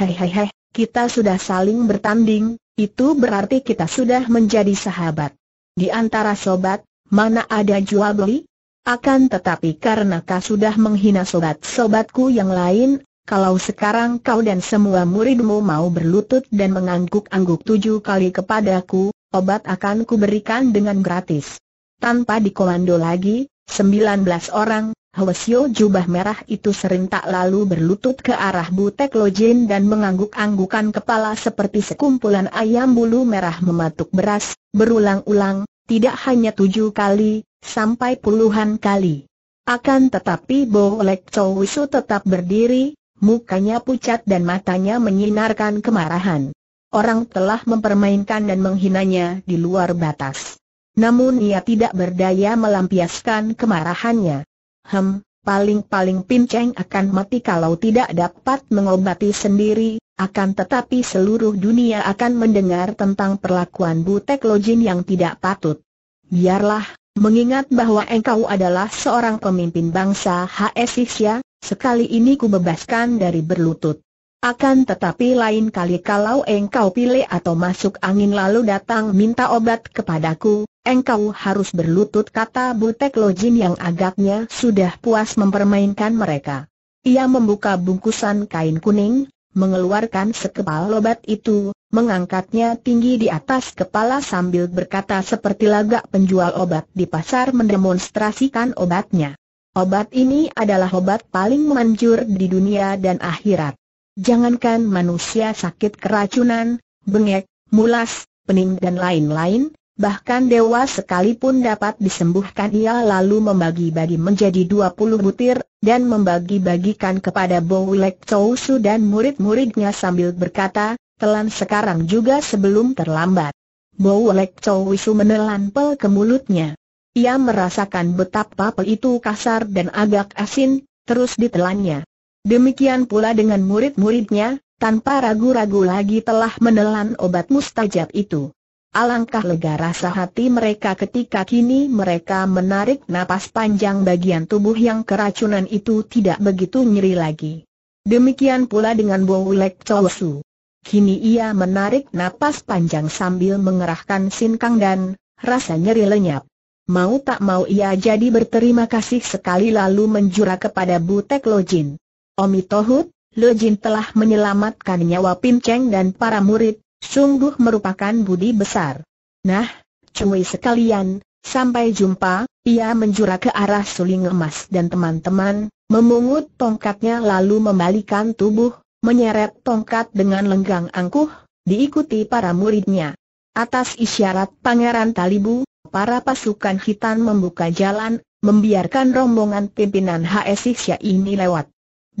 Hei hei hei, kita sudah saling bertanding, itu berarti kita sudah menjadi sahabat. Di antara sobat, mana ada jual beli? Akan tetapi karena kau sudah menghina sobat-sobatku yang lain, kalau sekarang kau dan semua muridmu mau berlutut dan mengangguk-angguk tujuh kali kepadaku, obat akan kuberikan dengan gratis. Tanpa dikomando lagi, sembilan belas orang, Hwasyo jubah merah itu serentak lalu berlutut ke arah Butek Lojin dan mengangguk-anggukan kepala seperti sekumpulan ayam bulu merah mematuk beras, berulang-ulang, tidak hanya tujuh kali, sampai puluhan kali. Akan tetapi Bo Lek Chow tetap berdiri, mukanya pucat dan matanya menyinarkan kemarahan. Orang telah mempermainkan dan menghinanya di luar batas. Namun ia tidak berdaya melampiaskan kemarahannya. Hem, paling-paling pinceng akan mati kalau tidak dapat mengobati sendiri, akan tetapi seluruh dunia akan mendengar tentang perlakuan Butek Lojin yang tidak patut. Biarlah, mengingat bahwa engkau adalah seorang pemimpin bangsa Hesitia. Ya, sekali ini ku bebaskan dari berlutut. Akan tetapi lain kali kalau engkau pilih atau masuk angin lalu datang minta obat kepadaku, engkau harus berlutut kata Butek Lojin yang agaknya sudah puas mempermainkan mereka. Ia membuka bungkusan kain kuning, mengeluarkan sekepal obat itu, mengangkatnya tinggi di atas kepala sambil berkata seperti lagak penjual obat di pasar mendemonstrasikan obatnya. Obat ini adalah obat paling manjur di dunia dan akhirat. Jangankan manusia sakit keracunan, bengek, mulas, pening dan lain-lain, bahkan dewa sekalipun dapat disembuhkan ia lalu membagi-bagi menjadi 20 butir, dan membagi-bagikan kepada Bowlek Chousu dan murid-muridnya sambil berkata, telan sekarang juga sebelum terlambat. Bowlek Chousu menelan pel ke mulutnya. Ia merasakan betapa pel itu kasar dan agak asin, terus ditelannya. Demikian pula dengan murid-muridnya, tanpa ragu-ragu lagi telah menelan obat mustajab itu. Alangkah lega rasa hati mereka ketika kini mereka menarik napas panjang bagian tubuh yang keracunan itu tidak begitu nyeri lagi. Demikian pula dengan Bowulek Chowsu. Kini ia menarik napas panjang sambil mengerahkan sinkang dan rasa nyeri lenyap. Mau tak mau ia jadi berterima kasih sekali lalu menjurah kepada Butek Lojin. Omi Tohut, Lu Jin telah menyelamatkan nyawa Pin Cheng dan para murid, sungguh merupakan budi besar. Nah, cuy sekalian, sampai jumpa, ia menjura ke arah suling emas dan teman-teman, memungut tongkatnya lalu membalikan tubuh, menyeret tongkat dengan lenggang angkuh, diikuti para muridnya. Atas isyarat Pangeran Talibu, para pasukan hitam membuka jalan, membiarkan rombongan pimpinan HSI ini lewat.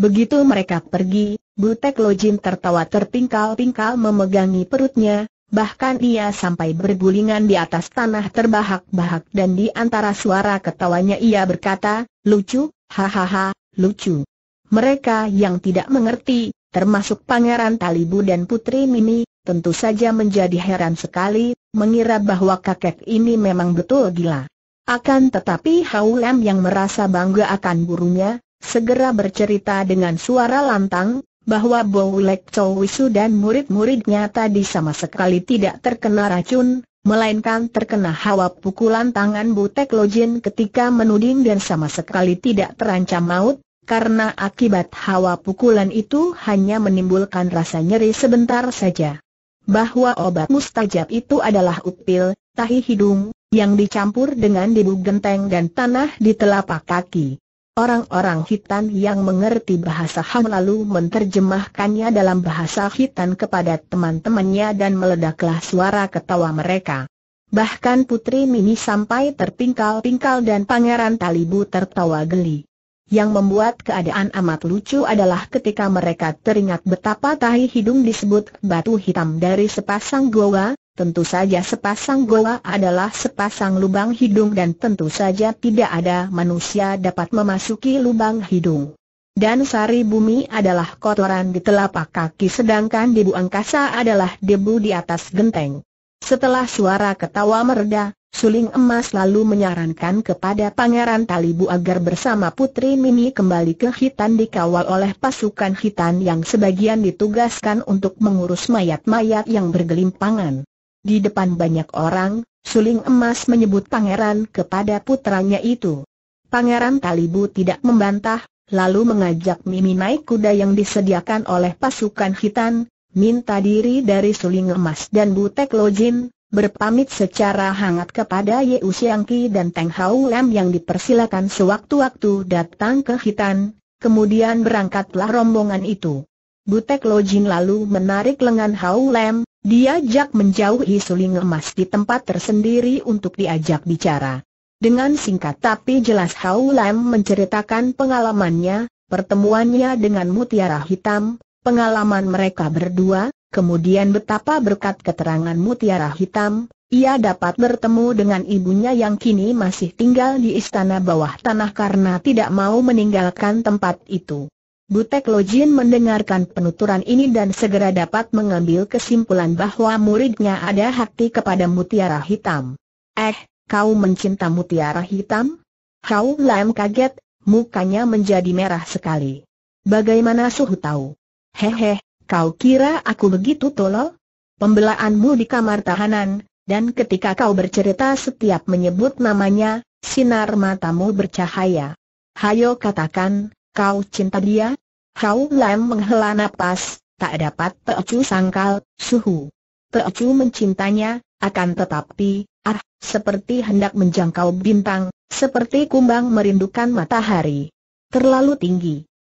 Begitu mereka pergi, Butek Lojin tertawa terpingkal-pingkal memegangi perutnya, bahkan ia sampai bergulingan di atas tanah terbahak-bahak dan di antara suara ketawanya ia berkata, lucu, hahaha, lucu. Mereka yang tidak mengerti, termasuk Pangeran Talibu dan Putri Mimi, tentu saja menjadi heran sekali, mengira bahwa kakek ini memang betul gila. Akan tetapi Haulam yang merasa bangga akan burunya, segera bercerita dengan suara lantang, bahwa Bo Lek Chow dan murid-muridnya tadi sama sekali tidak terkena racun, melainkan terkena hawa pukulan tangan Butek Lojin ketika menuding dan sama sekali tidak terancam maut, karena akibat hawa pukulan itu hanya menimbulkan rasa nyeri sebentar saja. Bahwa obat mustajab itu adalah upil, tahi hidung, yang dicampur dengan debu genteng dan tanah di telapak kaki. Orang-orang hitan yang mengerti bahasa Han lalu menerjemahkannya dalam bahasa hitan kepada teman-temannya dan meledaklah suara ketawa mereka. Bahkan Putri Mini sampai terpingkal-pingkal dan Pangeran Talibu tertawa geli. Yang membuat keadaan amat lucu adalah ketika mereka teringat betapa tahi hidung disebut batu hitam dari sepasang goa, Tentu saja sepasang goa adalah sepasang lubang hidung dan tentu saja tidak ada manusia dapat memasuki lubang hidung. Dan sari bumi adalah kotoran di telapak kaki sedangkan debu angkasa adalah debu di atas genteng. Setelah suara ketawa mereda, Suling Emas lalu menyarankan kepada Pangeran Talibu agar bersama Putri Mimi kembali ke Hitan dikawal oleh pasukan Hitan yang sebagian ditugaskan untuk mengurus mayat-mayat yang bergelimpangan. Di depan banyak orang, Suling Emas menyebut pangeran kepada putranya itu. Pangeran Talibu tidak membantah, lalu mengajak Mimi naik kuda yang disediakan oleh pasukan hitam, minta diri dari Suling Emas dan Butek Lojin, berpamit secara hangat kepada Ye Usiangki dan Teng Hau Lam yang dipersilakan sewaktu-waktu datang ke hitam, kemudian berangkatlah rombongan itu. Butek Lojin lalu menarik lengan Hau Lam, Diajak menjauhi suling emas di tempat tersendiri untuk diajak bicara. Dengan singkat tapi jelas Hau Lam menceritakan pengalamannya, pertemuannya dengan mutiara hitam, pengalaman mereka berdua, kemudian betapa berkat keterangan mutiara hitam, ia dapat bertemu dengan ibunya yang kini masih tinggal di istana bawah tanah karena tidak mau meninggalkan tempat itu. Butek Lojin mendengarkan penuturan ini dan segera dapat mengambil kesimpulan bahwa muridnya ada hati kepada mutiara hitam. Eh, kau mencinta mutiara hitam? Kau lem kaget, mukanya menjadi merah sekali. Bagaimana suhu tahu? Hehe, kau kira aku begitu tolol? Pembelaanmu di kamar tahanan, dan ketika kau bercerita setiap menyebut namanya, sinar matamu bercahaya. Hayo katakan, Kau cinta dia? Kau Lam menghela napas, tak dapat Teocu sangkal, suhu. Teocu mencintanya, akan tetapi, ah, seperti hendak menjangkau bintang, seperti kumbang merindukan matahari. Terlalu tinggi.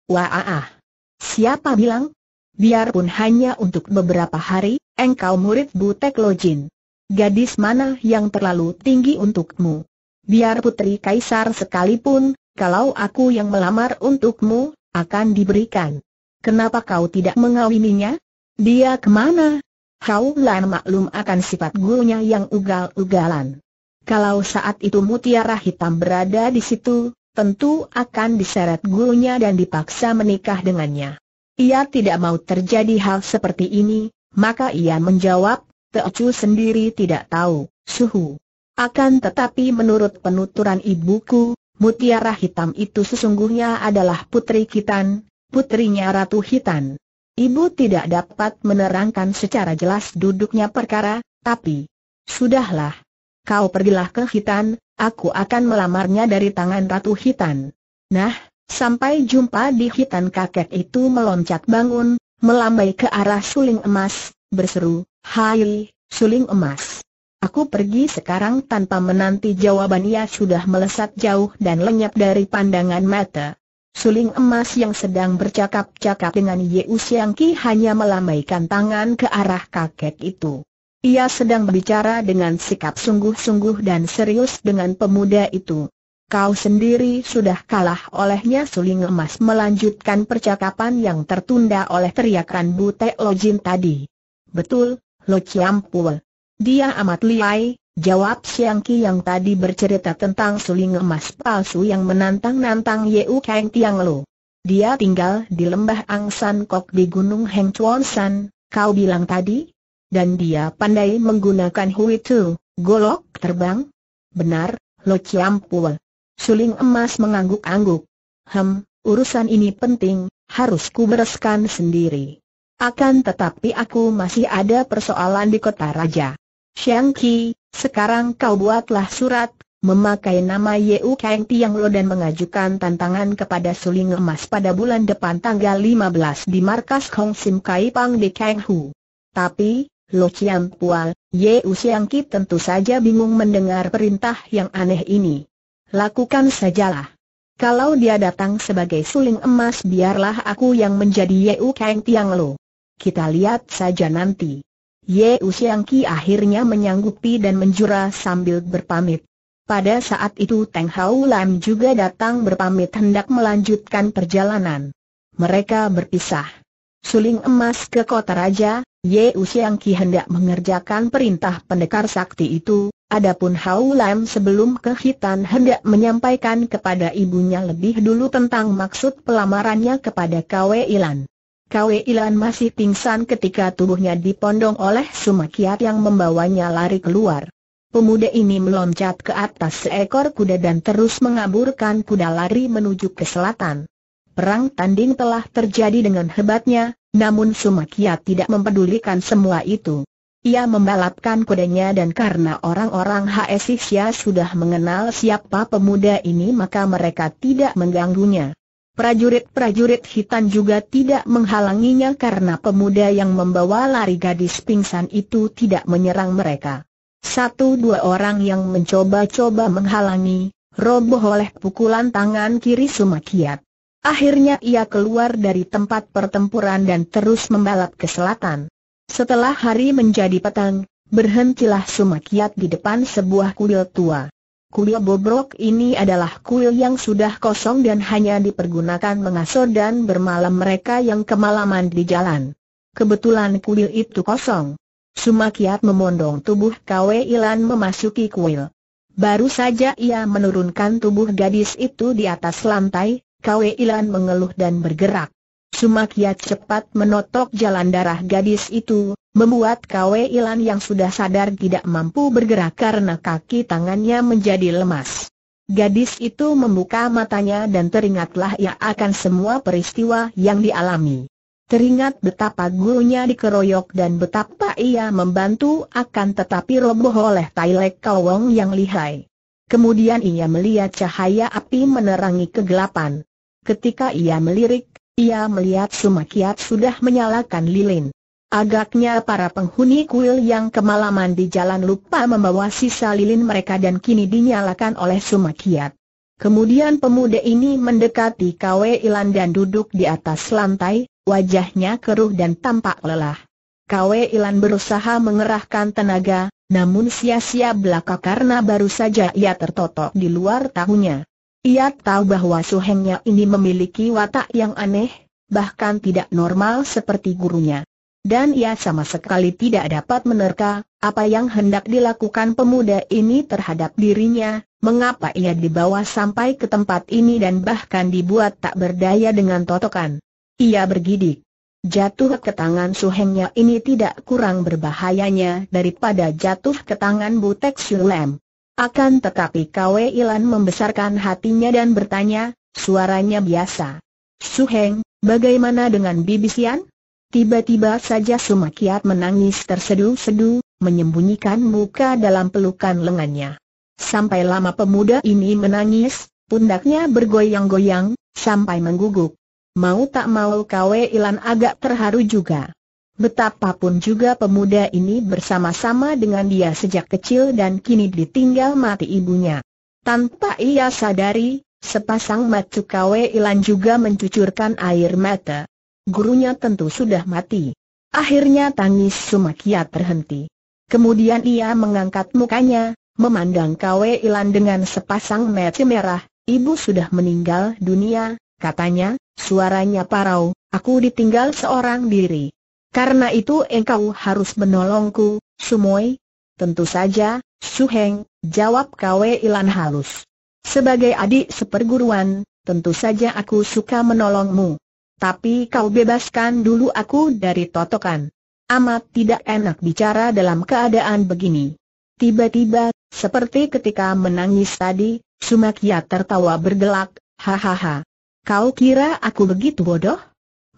Wah ah, ah. Siapa bilang? Biarpun hanya untuk beberapa hari, engkau murid Butek Lojin. Gadis mana yang terlalu tinggi untukmu? Biar putri kaisar sekalipun, kalau aku yang melamar untukmu, akan diberikan. Kenapa kau tidak mengawininya? Dia kemana? Kau lain maklum akan sifat gurunya yang ugal-ugalan. Kalau saat itu mutiara hitam berada di situ, tentu akan diseret gurunya dan dipaksa menikah dengannya. Ia tidak mau terjadi hal seperti ini, maka ia menjawab, Teocu sendiri tidak tahu, suhu. Akan tetapi menurut penuturan ibuku, mutiara hitam itu sesungguhnya adalah putri Kitan, putrinya Ratu Hitan. Ibu tidak dapat menerangkan secara jelas duduknya perkara, tapi sudahlah. Kau pergilah ke Hitan, aku akan melamarnya dari tangan Ratu Hitan. Nah, sampai jumpa di Hitan kakek itu meloncat bangun, melambai ke arah suling emas, berseru, Hai, suling emas. Aku pergi sekarang tanpa menanti jawaban ia sudah melesat jauh dan lenyap dari pandangan mata. Suling emas yang sedang bercakap-cakap dengan Ye Usiangki hanya melambaikan tangan ke arah kakek itu. Ia sedang berbicara dengan sikap sungguh-sungguh dan serius dengan pemuda itu. Kau sendiri sudah kalah olehnya Suling Emas melanjutkan percakapan yang tertunda oleh teriakan Butek Lojin tadi. Betul, Lo Pul. Dia amat liai, jawab Siangki yang tadi bercerita tentang suling emas palsu yang menantang-nantang Yeu Kang Tiang Lo. Dia tinggal di lembah Angsan Kok di Gunung Heng Chuan San, kau bilang tadi? Dan dia pandai menggunakan hui tu, golok terbang? Benar, Lo Chiam Pua. Suling emas mengangguk-angguk. Hem, urusan ini penting, harus ku bereskan sendiri. Akan tetapi aku masih ada persoalan di kota raja. Xiang Qi, sekarang kau buatlah surat, memakai nama Yeu Kang Tiang Lo dan mengajukan tantangan kepada Suling Emas pada bulan depan tanggal 15 di markas Hong Sim Kai Pang di Kang Hu. Tapi, Lo Chiam Pual, Yeu Xiang Qi tentu saja bingung mendengar perintah yang aneh ini. Lakukan sajalah. Kalau dia datang sebagai suling emas biarlah aku yang menjadi Yeu Kang Tiang Lo. Kita lihat saja nanti. Ye Usiangki akhirnya menyanggupi dan menjura sambil berpamit. Pada saat itu Teng Hau Lam juga datang berpamit hendak melanjutkan perjalanan. Mereka berpisah. Suling emas ke kota raja, Ye Usiangki hendak mengerjakan perintah pendekar sakti itu, adapun Hau Lam sebelum ke kehitan hendak menyampaikan kepada ibunya lebih dulu tentang maksud pelamarannya kepada Kwe Ilan. Kwe Ilan masih pingsan ketika tubuhnya dipondong oleh Sumakiat yang membawanya lari keluar. Pemuda ini meloncat ke atas seekor kuda dan terus mengaburkan kuda lari menuju ke selatan. Perang tanding telah terjadi dengan hebatnya, namun Sumakiat tidak mempedulikan semua itu. Ia membalapkan kudanya dan karena orang-orang HSI sudah mengenal siapa pemuda ini maka mereka tidak mengganggunya. Prajurit-prajurit hitam juga tidak menghalanginya karena pemuda yang membawa lari gadis pingsan itu tidak menyerang mereka. Satu dua orang yang mencoba-coba menghalangi, roboh oleh pukulan tangan kiri Sumakiat. Akhirnya ia keluar dari tempat pertempuran dan terus membalap ke selatan. Setelah hari menjadi petang, berhentilah Sumakiat di depan sebuah kuil tua. Kuil bobrok ini adalah kuil yang sudah kosong dan hanya dipergunakan mengasuh dan bermalam mereka yang kemalaman di jalan. Kebetulan kuil itu kosong. Sumakiat memondong tubuh Kwe Ilan memasuki kuil. Baru saja ia menurunkan tubuh gadis itu di atas lantai, Kwe Ilan mengeluh dan bergerak. Sumakiat cepat menotok jalan darah gadis itu, Membuat Kwe Ilan yang sudah sadar tidak mampu bergerak karena kaki tangannya menjadi lemas. Gadis itu membuka matanya dan teringatlah ia akan semua peristiwa yang dialami. Teringat betapa gurunya dikeroyok dan betapa ia membantu akan tetapi roboh oleh Tailek Kawong yang lihai. Kemudian ia melihat cahaya api menerangi kegelapan. Ketika ia melirik, ia melihat Sumakiat sudah menyalakan lilin. Agaknya para penghuni kuil yang kemalaman di jalan lupa membawa sisa lilin mereka dan kini dinyalakan oleh sumakiat. Kemudian pemuda ini mendekati KW Ilan dan duduk di atas lantai, wajahnya keruh dan tampak lelah. KW Ilan berusaha mengerahkan tenaga, namun sia-sia belaka karena baru saja ia tertotok di luar tahunya. Ia tahu bahwa suhengnya ini memiliki watak yang aneh, bahkan tidak normal seperti gurunya dan ia sama sekali tidak dapat menerka apa yang hendak dilakukan pemuda ini terhadap dirinya, mengapa ia dibawa sampai ke tempat ini dan bahkan dibuat tak berdaya dengan totokan. Ia bergidik. Jatuh ke tangan suhengnya ini tidak kurang berbahayanya daripada jatuh ke tangan Butek sulem. Akan tetapi Kwe Ilan membesarkan hatinya dan bertanya, suaranya biasa. Suheng, bagaimana dengan Bibisian? Tiba-tiba saja Sumakiat menangis tersedu-sedu, menyembunyikan muka dalam pelukan lengannya. Sampai lama pemuda ini menangis, pundaknya bergoyang-goyang, sampai mengguguk. Mau tak mau Kwe Ilan agak terharu juga. Betapapun juga pemuda ini bersama-sama dengan dia sejak kecil dan kini ditinggal mati ibunya. Tanpa ia sadari, sepasang mata Kwe Ilan juga mencucurkan air mata gurunya tentu sudah mati. Akhirnya tangis Sumakia terhenti. Kemudian ia mengangkat mukanya, memandang Kwe Ilan dengan sepasang mata merah, ibu sudah meninggal dunia, katanya, suaranya parau, aku ditinggal seorang diri. Karena itu engkau harus menolongku, Sumoy. Tentu saja, Suheng, jawab Kwe Ilan halus. Sebagai adik seperguruan, tentu saja aku suka menolongmu tapi kau bebaskan dulu aku dari totokan. Amat tidak enak bicara dalam keadaan begini. Tiba-tiba, seperti ketika menangis tadi, Sumakia tertawa bergelak, hahaha. Kau kira aku begitu bodoh?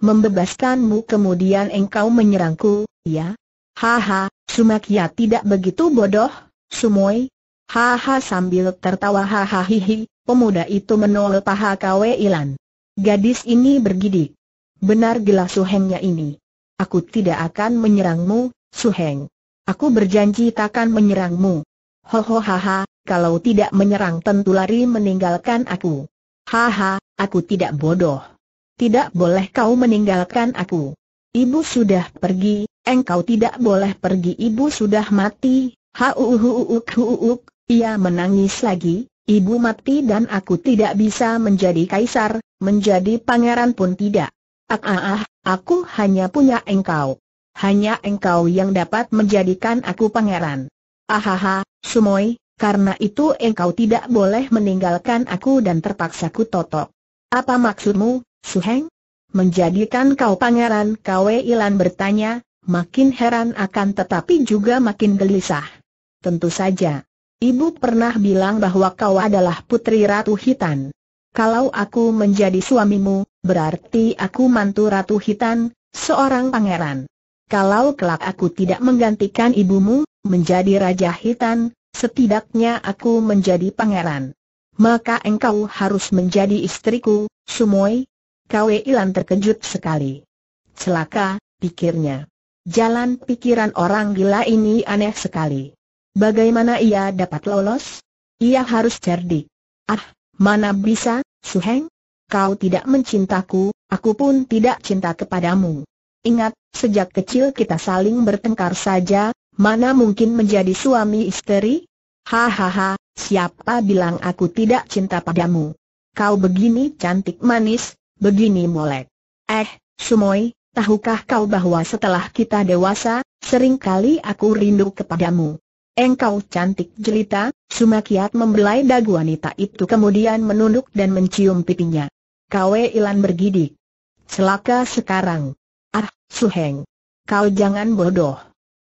Membebaskanmu kemudian engkau menyerangku, ya? Haha, Sumakia tidak begitu bodoh, Sumoy. Haha sambil tertawa hahaha, pemuda itu menolak paha kawe Ilan. Gadis ini bergidik. Benar gila Suhengnya ini. Aku tidak akan menyerangmu, Suheng. Aku berjanji takkan menyerangmu. Ho ho Hohohaha, kalau tidak menyerang tentu lari meninggalkan aku. Haha, aku tidak bodoh. Tidak boleh kau meninggalkan aku. Ibu sudah pergi, engkau tidak boleh pergi ibu sudah mati, hauhuhuhuhuhuk, ia menangis lagi, Ibu mati dan aku tidak bisa menjadi kaisar, menjadi pangeran pun tidak. Ah ah ah, aku hanya punya engkau. Hanya engkau yang dapat menjadikan aku pangeran. Ahaha, ah, Sumoy, karena itu engkau tidak boleh meninggalkan aku dan terpaksa ku totok. Apa maksudmu, Suheng? Menjadikan kau pangeran, Kwe Ilan bertanya, makin heran akan tetapi juga makin gelisah. Tentu saja, Ibu pernah bilang bahwa kau adalah putri Ratu Hitan. Kalau aku menjadi suamimu, berarti aku mantu Ratu Hitan, seorang pangeran. Kalau kelak aku tidak menggantikan ibumu, menjadi Raja Hitan, setidaknya aku menjadi pangeran. Maka engkau harus menjadi istriku, Sumoy. Kwe Ilan terkejut sekali. Celaka, pikirnya. Jalan pikiran orang gila ini aneh sekali. Bagaimana ia dapat lolos? Ia harus cerdik. Ah, mana bisa, Suheng? Kau tidak mencintaku, aku pun tidak cinta kepadamu. Ingat, sejak kecil kita saling bertengkar saja, mana mungkin menjadi suami istri? Hahaha, siapa bilang aku tidak cinta padamu? Kau begini cantik manis, begini molek. Eh, Sumoy, tahukah kau bahwa setelah kita dewasa, seringkali aku rindu kepadamu. Engkau cantik jelita, Sumakiat membelai dagu wanita itu kemudian menunduk dan mencium pipinya. Kwe Ilan bergidik. Celaka sekarang. Ah, Suheng. Kau jangan bodoh.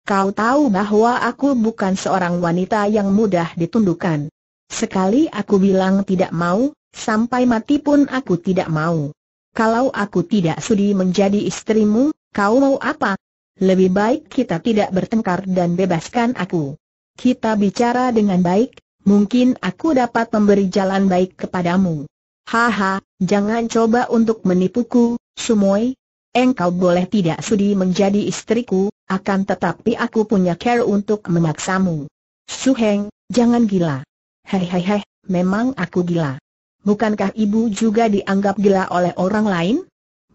Kau tahu bahwa aku bukan seorang wanita yang mudah ditundukkan. Sekali aku bilang tidak mau, sampai mati pun aku tidak mau. Kalau aku tidak sudi menjadi istrimu, kau mau apa? Lebih baik kita tidak bertengkar dan bebaskan aku kita bicara dengan baik, mungkin aku dapat memberi jalan baik kepadamu. Haha, jangan coba untuk menipuku, Sumoy. Engkau boleh tidak sudi menjadi istriku, akan tetapi aku punya care untuk memaksamu. Suheng, jangan gila. Hehehe, memang aku gila. Bukankah ibu juga dianggap gila oleh orang lain?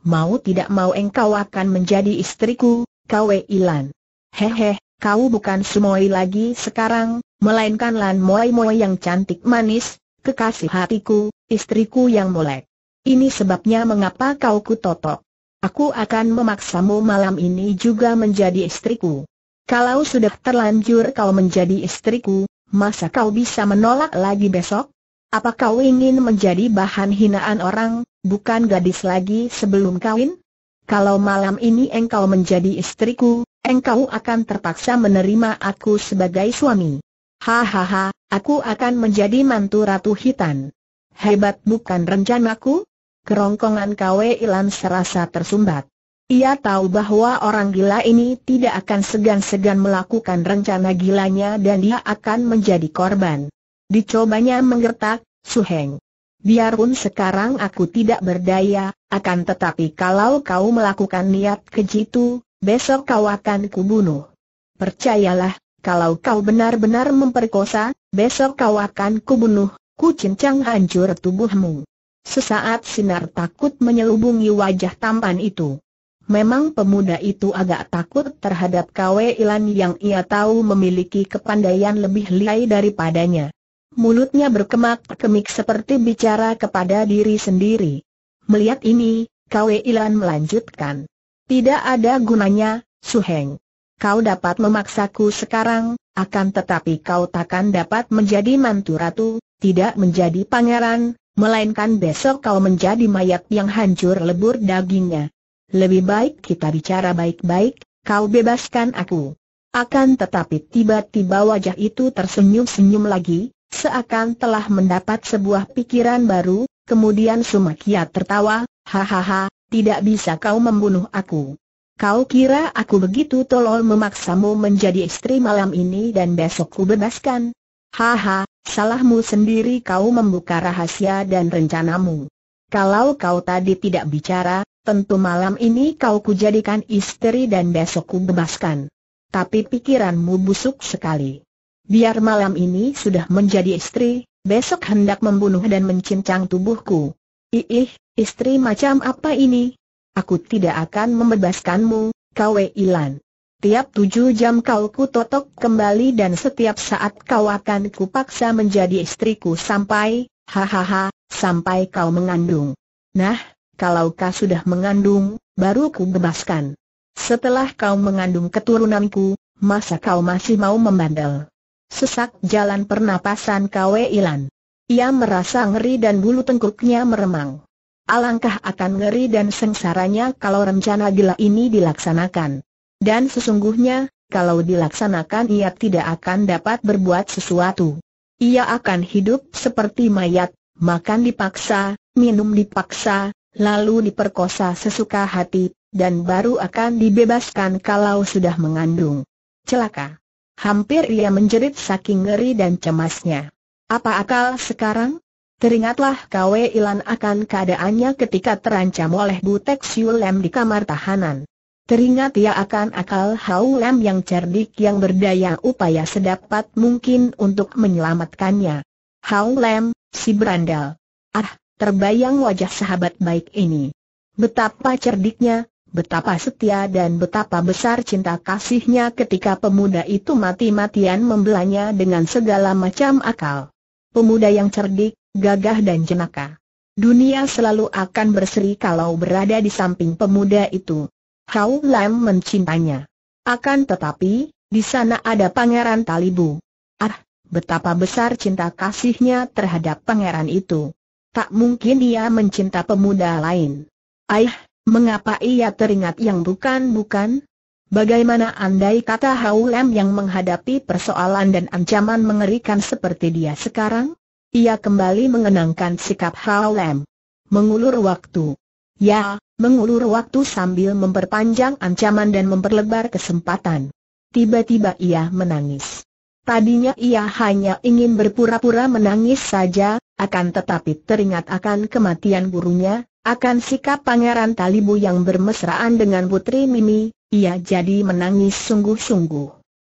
Mau tidak mau engkau akan menjadi istriku, Kwe Ilan. Hehehe, kau bukan Sumoi lagi sekarang, melainkan Lan Moi Moi yang cantik manis, kekasih hatiku, istriku yang molek. Ini sebabnya mengapa kau kutotok. Aku akan memaksamu malam ini juga menjadi istriku. Kalau sudah terlanjur kau menjadi istriku, masa kau bisa menolak lagi besok? Apa kau ingin menjadi bahan hinaan orang, bukan gadis lagi sebelum kawin? Kalau malam ini engkau menjadi istriku, engkau akan terpaksa menerima aku sebagai suami. Hahaha, aku akan menjadi mantu Ratu Hitan. Hebat bukan rencanaku? Kerongkongan Kwe Ilan serasa tersumbat. Ia tahu bahwa orang gila ini tidak akan segan-segan melakukan rencana gilanya dan dia akan menjadi korban. Dicobanya menggertak, Suheng. Biarpun sekarang aku tidak berdaya, akan tetapi kalau kau melakukan niat keji itu besok kau akan kubunuh. Percayalah, kalau kau benar-benar memperkosa, besok kau akan kubunuh, ku cincang hancur tubuhmu. Sesaat sinar takut menyelubungi wajah tampan itu. Memang pemuda itu agak takut terhadap Kwe Ilan yang ia tahu memiliki kepandaian lebih liai daripadanya. Mulutnya berkemak-kemik seperti bicara kepada diri sendiri. Melihat ini, Kwe Ilan melanjutkan. Tidak ada gunanya, Su Heng. Kau dapat memaksaku sekarang, akan tetapi kau takkan dapat menjadi mantu ratu, tidak menjadi pangeran, melainkan besok kau menjadi mayat yang hancur lebur dagingnya. Lebih baik kita bicara baik-baik, kau bebaskan aku. Akan tetapi tiba-tiba wajah itu tersenyum-senyum lagi, seakan telah mendapat sebuah pikiran baru, kemudian Sumakia tertawa, hahaha, tidak bisa kau membunuh aku. Kau kira aku begitu tolol memaksamu menjadi istri malam ini dan besok ku bebaskan? Haha, salahmu sendiri kau membuka rahasia dan rencanamu. Kalau kau tadi tidak bicara, tentu malam ini kau kujadikan istri dan besok ku bebaskan. Tapi pikiranmu busuk sekali. Biar malam ini sudah menjadi istri, besok hendak membunuh dan mencincang tubuhku. Ih, Istri macam apa ini? Aku tidak akan membebaskanmu, Kwe Ilan. Tiap tujuh jam kau ku totok kembali dan setiap saat kau akan kupaksa menjadi istriku sampai, hahaha, sampai kau mengandung. Nah, kalau kau sudah mengandung, baru ku bebaskan. Setelah kau mengandung keturunanku, masa kau masih mau membandel? Sesak jalan pernapasan Kwe Ilan. Ia merasa ngeri dan bulu tengkuknya meremang alangkah akan ngeri dan sengsaranya kalau rencana gila ini dilaksanakan. Dan sesungguhnya, kalau dilaksanakan ia tidak akan dapat berbuat sesuatu. Ia akan hidup seperti mayat, makan dipaksa, minum dipaksa, lalu diperkosa sesuka hati, dan baru akan dibebaskan kalau sudah mengandung. Celaka. Hampir ia menjerit saking ngeri dan cemasnya. Apa akal sekarang? Teringatlah Kwe Ilan akan keadaannya ketika terancam oleh Butek Siu Lem di kamar tahanan. Teringat ia akan akal Hau Lem yang cerdik yang berdaya upaya sedapat mungkin untuk menyelamatkannya. Hau Lem, si berandal. Ah, terbayang wajah sahabat baik ini. Betapa cerdiknya, betapa setia dan betapa besar cinta kasihnya ketika pemuda itu mati-matian membelanya dengan segala macam akal. Pemuda yang cerdik, gagah dan jenaka. Dunia selalu akan berseri kalau berada di samping pemuda itu. Hao Lam mencintainya. Akan tetapi, di sana ada Pangeran Talibu. Ah, betapa besar cinta kasihnya terhadap pangeran itu. Tak mungkin ia mencinta pemuda lain. Ayah, mengapa ia teringat yang bukan-bukan? Bagaimana andai kata Hao Lam yang menghadapi persoalan dan ancaman mengerikan seperti dia sekarang? Ia kembali mengenangkan sikap Hao Mengulur waktu. Ya, mengulur waktu sambil memperpanjang ancaman dan memperlebar kesempatan. Tiba-tiba ia menangis. Tadinya ia hanya ingin berpura-pura menangis saja, akan tetapi teringat akan kematian gurunya, akan sikap Pangeran Talibu yang bermesraan dengan Putri Mimi, ia jadi menangis sungguh-sungguh.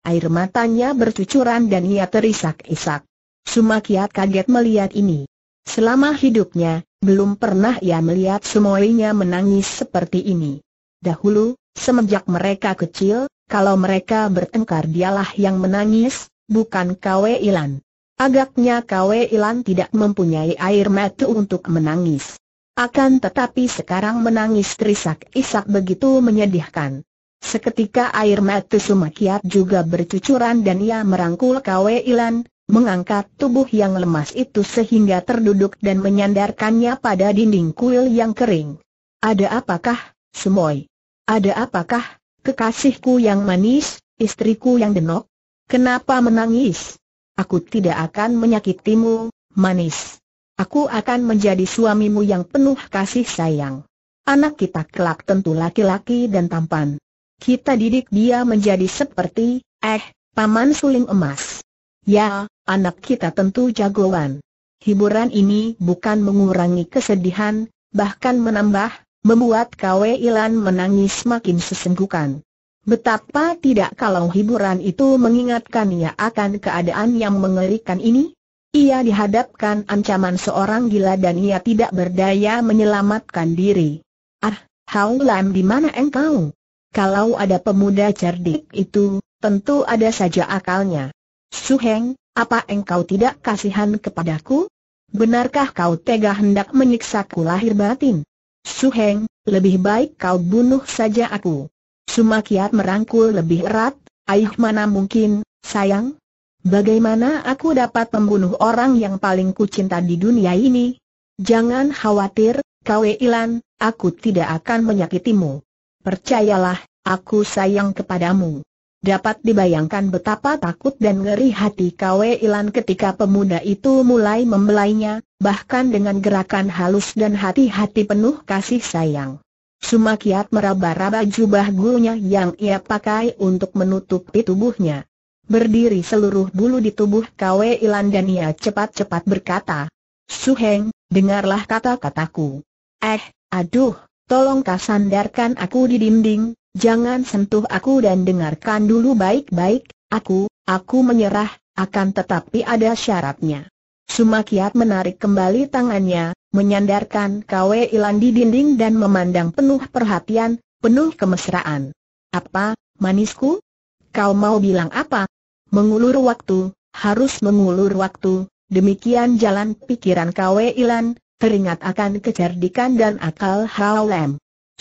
Air matanya bercucuran dan ia terisak-isak. Sumakiat kaget melihat ini. Selama hidupnya, belum pernah ia melihat semuanya menangis seperti ini. Dahulu, semenjak mereka kecil, kalau mereka bertengkar dialah yang menangis, bukan Kwe Ilan. Agaknya Kwe Ilan tidak mempunyai air mata untuk menangis. Akan tetapi sekarang menangis terisak-isak begitu menyedihkan. Seketika air mata Sumakiat juga bercucuran dan ia merangkul Kwe Ilan, mengangkat tubuh yang lemas itu sehingga terduduk dan menyandarkannya pada dinding kuil yang kering. Ada apakah, Semoy? Ada apakah, kekasihku yang manis, istriku yang denok? Kenapa menangis? Aku tidak akan menyakitimu, manis. Aku akan menjadi suamimu yang penuh kasih sayang. Anak kita kelak tentu laki-laki dan tampan. Kita didik dia menjadi seperti, eh, paman suling emas. Ya, Anak kita tentu jagoan. Hiburan ini bukan mengurangi kesedihan, bahkan menambah, membuat Kwe Ilan menangis makin sesenggukan. Betapa tidak kalau hiburan itu mengingatkan ia akan keadaan yang mengerikan ini? Ia dihadapkan ancaman seorang gila dan ia tidak berdaya menyelamatkan diri. Ah, Hao Lam di mana engkau? Kalau ada pemuda cerdik itu, tentu ada saja akalnya. Su Heng, apa engkau tidak kasihan kepadaku? Benarkah kau tega hendak menyiksaku lahir batin? Suheng, lebih baik kau bunuh saja aku. Sumakiat merangkul lebih erat, ayah mana mungkin, sayang? Bagaimana aku dapat membunuh orang yang paling kucinta di dunia ini? Jangan khawatir, Kwe Ilan, aku tidak akan menyakitimu. Percayalah, aku sayang kepadamu. Dapat dibayangkan betapa takut dan ngeri hati Kwe Ilan ketika pemuda itu mulai membelainya, bahkan dengan gerakan halus dan hati-hati penuh kasih sayang. Sumakiat meraba-raba jubah gulnya yang ia pakai untuk menutupi tubuhnya. Berdiri seluruh bulu di tubuh Kwe Ilan dan ia cepat-cepat berkata, Suheng, dengarlah kata-kataku. Eh, aduh, tolong kasandarkan aku di dinding, Jangan sentuh aku dan dengarkan dulu baik-baik, aku, aku menyerah, akan tetapi ada syaratnya. Sumakiat menarik kembali tangannya, menyandarkan Kwe Ilan di dinding dan memandang penuh perhatian, penuh kemesraan. Apa, manisku? Kau mau bilang apa? Mengulur waktu, harus mengulur waktu, demikian jalan pikiran Kwe Ilan, teringat akan kecerdikan dan akal Hao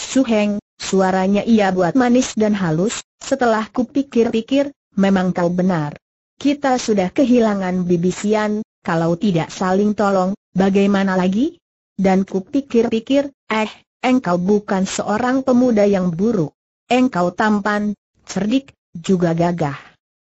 Suheng, Suaranya ia buat manis dan halus, setelah kupikir-pikir, memang kau benar. Kita sudah kehilangan bibisian, kalau tidak saling tolong, bagaimana lagi? Dan kupikir-pikir, eh, engkau bukan seorang pemuda yang buruk. Engkau tampan, cerdik, juga gagah.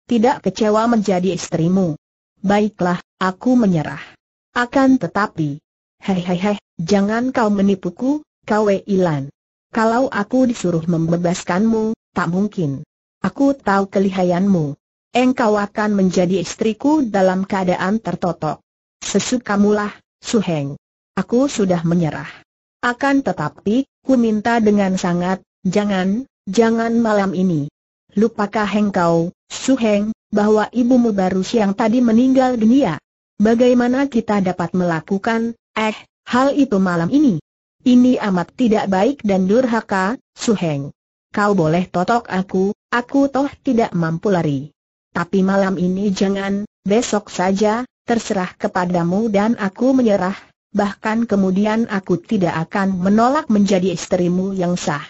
Tidak kecewa menjadi istrimu. Baiklah, aku menyerah. Akan tetapi, hehehe, jangan kau menipuku, kau Ilan. Kalau aku disuruh membebaskanmu, tak mungkin. Aku tahu kelihayanmu. Engkau akan menjadi istriku dalam keadaan tertotok. Sesukamulah, Heng. Aku sudah menyerah. Akan tetapi, ku minta dengan sangat, jangan, jangan malam ini. Lupakah engkau, Heng, bahwa ibumu baru siang tadi meninggal dunia? Bagaimana kita dapat melakukan, eh, hal itu malam ini? Ini amat tidak baik dan durhaka, Heng. Kau boleh totok aku, aku toh tidak mampu lari. Tapi malam ini jangan, besok saja, terserah kepadamu dan aku menyerah, bahkan kemudian aku tidak akan menolak menjadi istrimu yang sah.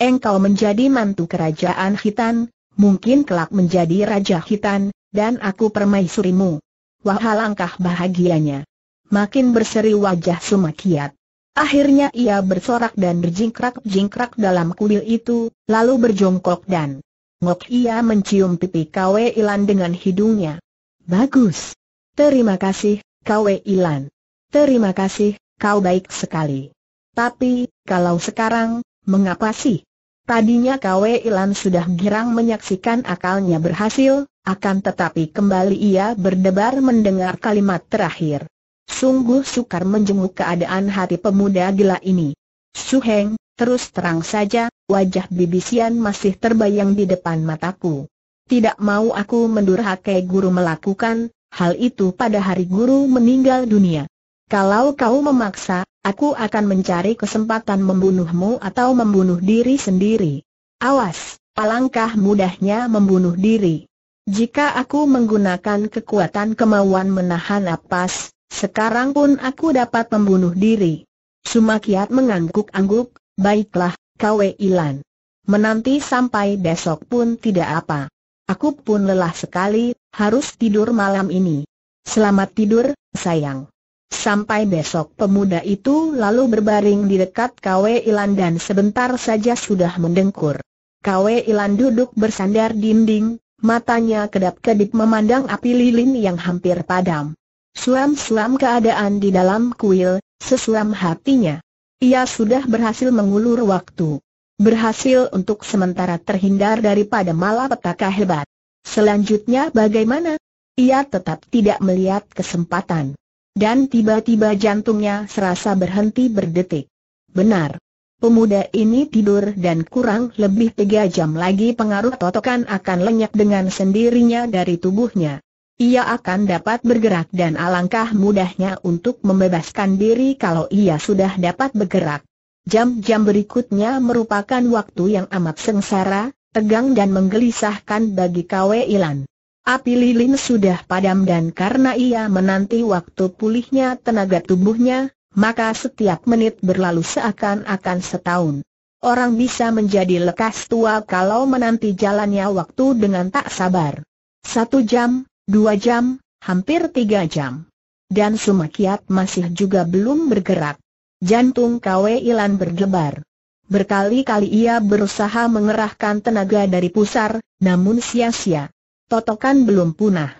Engkau menjadi mantu kerajaan Hitan, mungkin kelak menjadi Raja Hitan, dan aku permaisurimu. Wah langkah bahagianya. Makin berseri wajah Sumakiat. Akhirnya ia bersorak dan berjingkrak-jingkrak dalam kuil itu, lalu berjongkok dan ngok ia mencium pipi Kwe Ilan dengan hidungnya. Bagus. Terima kasih, Kwe Ilan. Terima kasih, kau baik sekali. Tapi, kalau sekarang, mengapa sih? Tadinya Kwe Ilan sudah girang menyaksikan akalnya berhasil, akan tetapi kembali ia berdebar mendengar kalimat terakhir. Sungguh sukar menjenguk keadaan hati pemuda gila ini. Suheng, terus terang saja, wajah bibisian masih terbayang di depan mataku. Tidak mau aku mendurhakai guru melakukan hal itu pada hari guru meninggal dunia. Kalau kau memaksa, aku akan mencari kesempatan membunuhmu atau membunuh diri sendiri. Awas, alangkah mudahnya membunuh diri. Jika aku menggunakan kekuatan kemauan menahan napas, sekarang pun aku dapat membunuh diri. Sumakiat mengangguk-angguk, baiklah, kau Ilan. Menanti sampai besok pun tidak apa. Aku pun lelah sekali, harus tidur malam ini. Selamat tidur, sayang. Sampai besok pemuda itu lalu berbaring di dekat Kwe Ilan dan sebentar saja sudah mendengkur. Kwe Ilan duduk bersandar dinding, matanya kedap-kedip memandang api lilin yang hampir padam. Selam-selam keadaan di dalam kuil, seselam hatinya. Ia sudah berhasil mengulur waktu. Berhasil untuk sementara terhindar daripada malapetaka hebat. Selanjutnya bagaimana? Ia tetap tidak melihat kesempatan. Dan tiba-tiba jantungnya serasa berhenti berdetik. Benar. Pemuda ini tidur dan kurang lebih tiga jam lagi pengaruh totokan akan lenyap dengan sendirinya dari tubuhnya ia akan dapat bergerak dan alangkah mudahnya untuk membebaskan diri kalau ia sudah dapat bergerak. Jam-jam berikutnya merupakan waktu yang amat sengsara, tegang dan menggelisahkan bagi Kwe Ilan. Api lilin sudah padam dan karena ia menanti waktu pulihnya tenaga tubuhnya, maka setiap menit berlalu seakan-akan setahun. Orang bisa menjadi lekas tua kalau menanti jalannya waktu dengan tak sabar. Satu jam, Dua jam, hampir tiga jam. Dan Sumakiat masih juga belum bergerak. Jantung Kwe Ilan berdebar. Berkali-kali ia berusaha mengerahkan tenaga dari pusar, namun sia-sia. Totokan belum punah.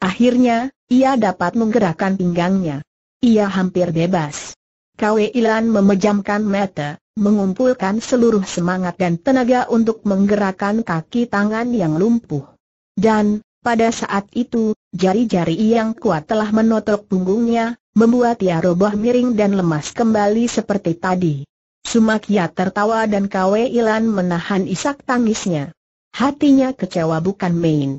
Akhirnya, ia dapat menggerakkan pinggangnya. Ia hampir bebas. Kwe Ilan memejamkan mata, mengumpulkan seluruh semangat dan tenaga untuk menggerakkan kaki tangan yang lumpuh. Dan, pada saat itu, jari-jari yang kuat telah menotok punggungnya, membuat ia roboh miring dan lemas kembali seperti tadi. Sumakia tertawa dan Kwe Ilan menahan isak tangisnya. Hatinya kecewa bukan main.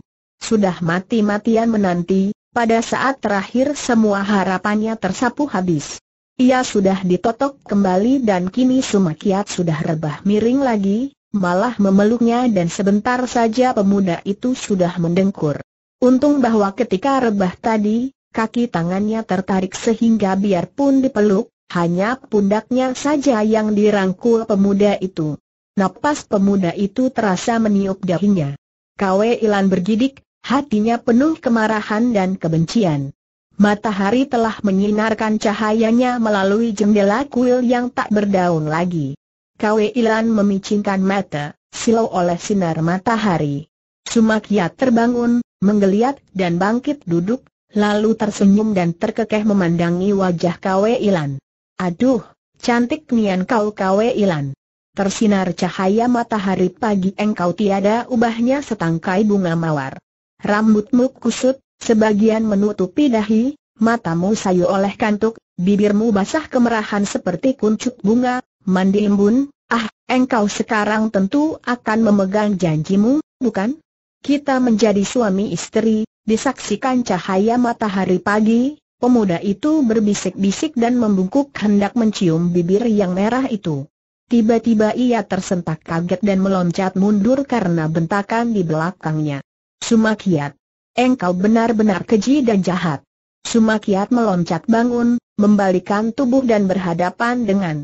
Sudah mati-matian menanti, pada saat terakhir semua harapannya tersapu habis. Ia sudah ditotok kembali dan kini Sumakiat sudah rebah miring lagi, malah memeluknya dan sebentar saja pemuda itu sudah mendengkur. Untung bahwa ketika rebah tadi, kaki tangannya tertarik sehingga biarpun dipeluk, hanya pundaknya saja yang dirangkul pemuda itu. Napas pemuda itu terasa meniup dahinya. Kwe Ilan bergidik, hatinya penuh kemarahan dan kebencian. Matahari telah menyinarkan cahayanya melalui jendela kuil yang tak berdaun lagi. Kwe Ilan memicingkan mata, silau oleh sinar matahari. Sumakia terbangun, menggeliat dan bangkit duduk, lalu tersenyum dan terkekeh memandangi wajah Kwe Ilan. Aduh, cantik nian kau Kwe Ilan. Tersinar cahaya matahari pagi engkau tiada ubahnya setangkai bunga mawar. Rambutmu kusut, sebagian menutupi dahi, matamu sayu oleh kantuk, bibirmu basah kemerahan seperti kuncup bunga, Mandi embun, ah, engkau sekarang tentu akan memegang janjimu, bukan? Kita menjadi suami istri, disaksikan cahaya matahari pagi, pemuda itu berbisik-bisik dan membungkuk hendak mencium bibir yang merah itu. Tiba-tiba ia tersentak kaget dan meloncat mundur karena bentakan di belakangnya. Sumakiat, engkau benar-benar keji dan jahat. Sumakiat meloncat bangun, membalikan tubuh dan berhadapan dengan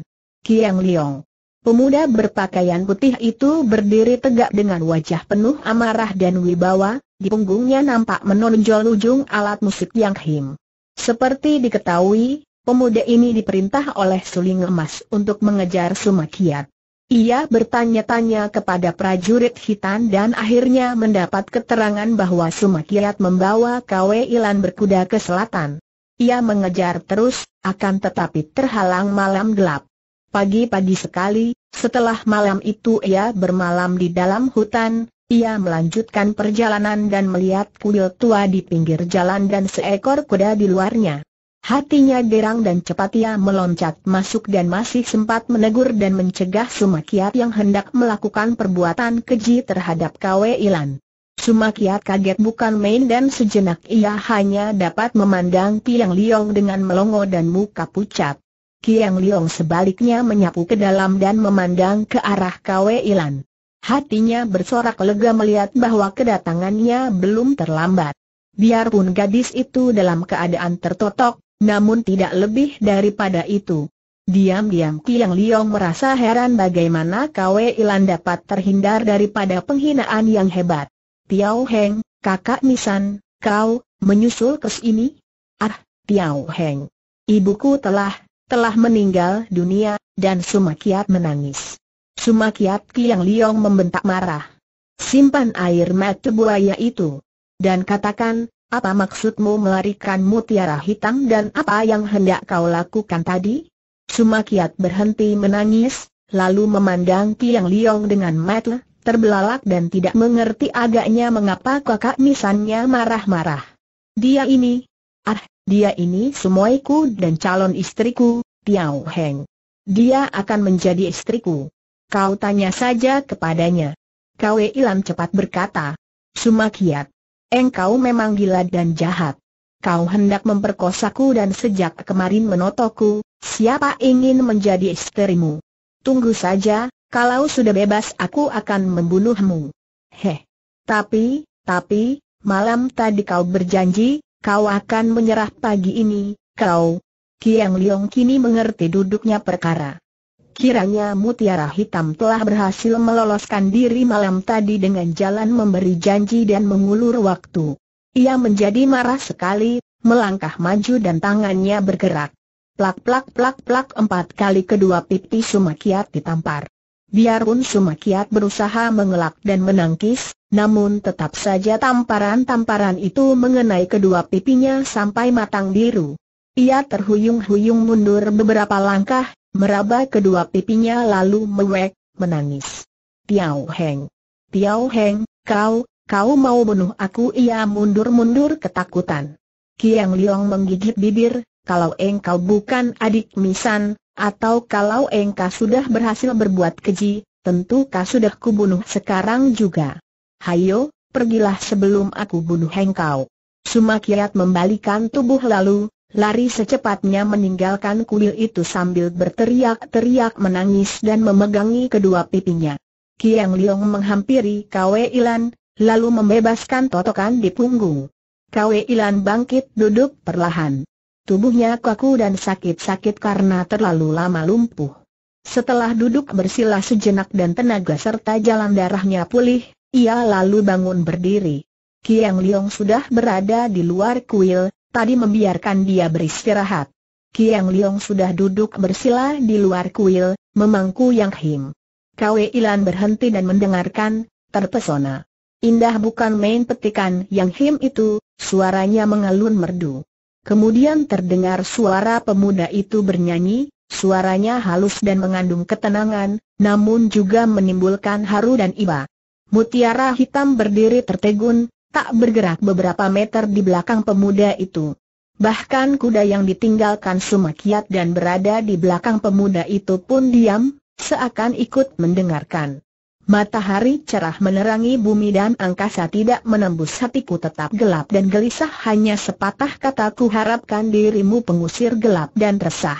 Kiang Liong. Pemuda berpakaian putih itu berdiri tegak dengan wajah penuh amarah dan wibawa, di punggungnya nampak menonjol ujung alat musik yang him. Seperti diketahui, pemuda ini diperintah oleh Suling Emas untuk mengejar Sumakiat. Ia bertanya-tanya kepada prajurit hitam dan akhirnya mendapat keterangan bahwa Sumakiat membawa Kwe Ilan berkuda ke selatan. Ia mengejar terus, akan tetapi terhalang malam gelap. Pagi-pagi sekali, setelah malam itu ia bermalam di dalam hutan, ia melanjutkan perjalanan dan melihat kuil tua di pinggir jalan dan seekor kuda di luarnya. Hatinya gerang dan cepat ia meloncat masuk dan masih sempat menegur dan mencegah Sumakiat yang hendak melakukan perbuatan keji terhadap Kwe Ilan. Sumakiat kaget bukan main dan sejenak ia hanya dapat memandang Piang Liong dengan melongo dan muka pucat. Kiang Liong sebaliknya menyapu ke dalam dan memandang ke arah Kwe Ilan. Hatinya bersorak lega melihat bahwa kedatangannya belum terlambat. Biarpun gadis itu dalam keadaan tertotok, namun tidak lebih daripada itu. Diam-diam Kiang Liong merasa heran bagaimana Kwe Ilan dapat terhindar daripada penghinaan yang hebat. Tiao Heng, kakak Nisan, kau, menyusul kes ini? Ah, Tiao Heng. Ibuku telah telah meninggal dunia, dan Sumakiat menangis. Sumakiat Kiang Liong membentak marah. Simpan air mata buaya itu. Dan katakan, apa maksudmu melarikan mutiara hitam dan apa yang hendak kau lakukan tadi? Sumakiat berhenti menangis, lalu memandang Kiang Liong dengan mata terbelalak dan tidak mengerti agaknya mengapa kakak misannya marah-marah. Dia ini, ah, dia ini sumoiku dan calon istriku, Tiao Heng. Dia akan menjadi istriku. Kau tanya saja kepadanya. Kwe Ilan cepat berkata. Sumakiat. Engkau memang gila dan jahat. Kau hendak memperkosaku dan sejak kemarin menotoku, siapa ingin menjadi istrimu? Tunggu saja, kalau sudah bebas aku akan membunuhmu. Heh. Tapi, tapi, malam tadi kau berjanji, kau akan menyerah pagi ini, kau. Kiang Liong kini mengerti duduknya perkara. Kiranya mutiara hitam telah berhasil meloloskan diri malam tadi dengan jalan memberi janji dan mengulur waktu. Ia menjadi marah sekali, melangkah maju dan tangannya bergerak. Plak plak plak plak empat kali kedua pipi Sumakiat ditampar. Biarpun Sumakiat berusaha mengelak dan menangkis, namun tetap saja tamparan-tamparan itu mengenai kedua pipinya sampai matang biru. Ia terhuyung-huyung mundur beberapa langkah, meraba kedua pipinya lalu mewek, menangis. Tiao Heng! Tiao Heng, kau, kau mau bunuh aku ia mundur-mundur ketakutan. Kiang Liang menggigit bibir, kalau engkau bukan adik Misan, atau kalau engkau sudah berhasil berbuat keji, tentu kau sudah kubunuh sekarang juga. Hayo, pergilah sebelum aku bunuh engkau. Sumakiat membalikan tubuh lalu, lari secepatnya meninggalkan kuil itu sambil berteriak-teriak menangis dan memegangi kedua pipinya. Kiang Liong menghampiri Kwe Ilan, lalu membebaskan totokan di punggung. Kwe Ilan bangkit duduk perlahan. Tubuhnya kaku dan sakit-sakit karena terlalu lama lumpuh. Setelah duduk bersila sejenak dan tenaga serta jalan darahnya pulih, ia lalu bangun berdiri. Kiang Liong sudah berada di luar kuil, tadi membiarkan dia beristirahat. Kiang Liong sudah duduk bersila di luar kuil, memangku Yang Him. Kwe Ilan berhenti dan mendengarkan, terpesona. Indah bukan main petikan Yang Him itu, suaranya mengalun merdu. Kemudian terdengar suara pemuda itu bernyanyi, suaranya halus dan mengandung ketenangan, namun juga menimbulkan haru dan iba. Mutiara hitam berdiri tertegun, tak bergerak beberapa meter di belakang pemuda itu. Bahkan kuda yang ditinggalkan Sumakiat dan berada di belakang pemuda itu pun diam, seakan ikut mendengarkan. Matahari cerah menerangi bumi dan angkasa tidak menembus hatiku tetap gelap dan gelisah hanya sepatah kataku harapkan dirimu pengusir gelap dan resah.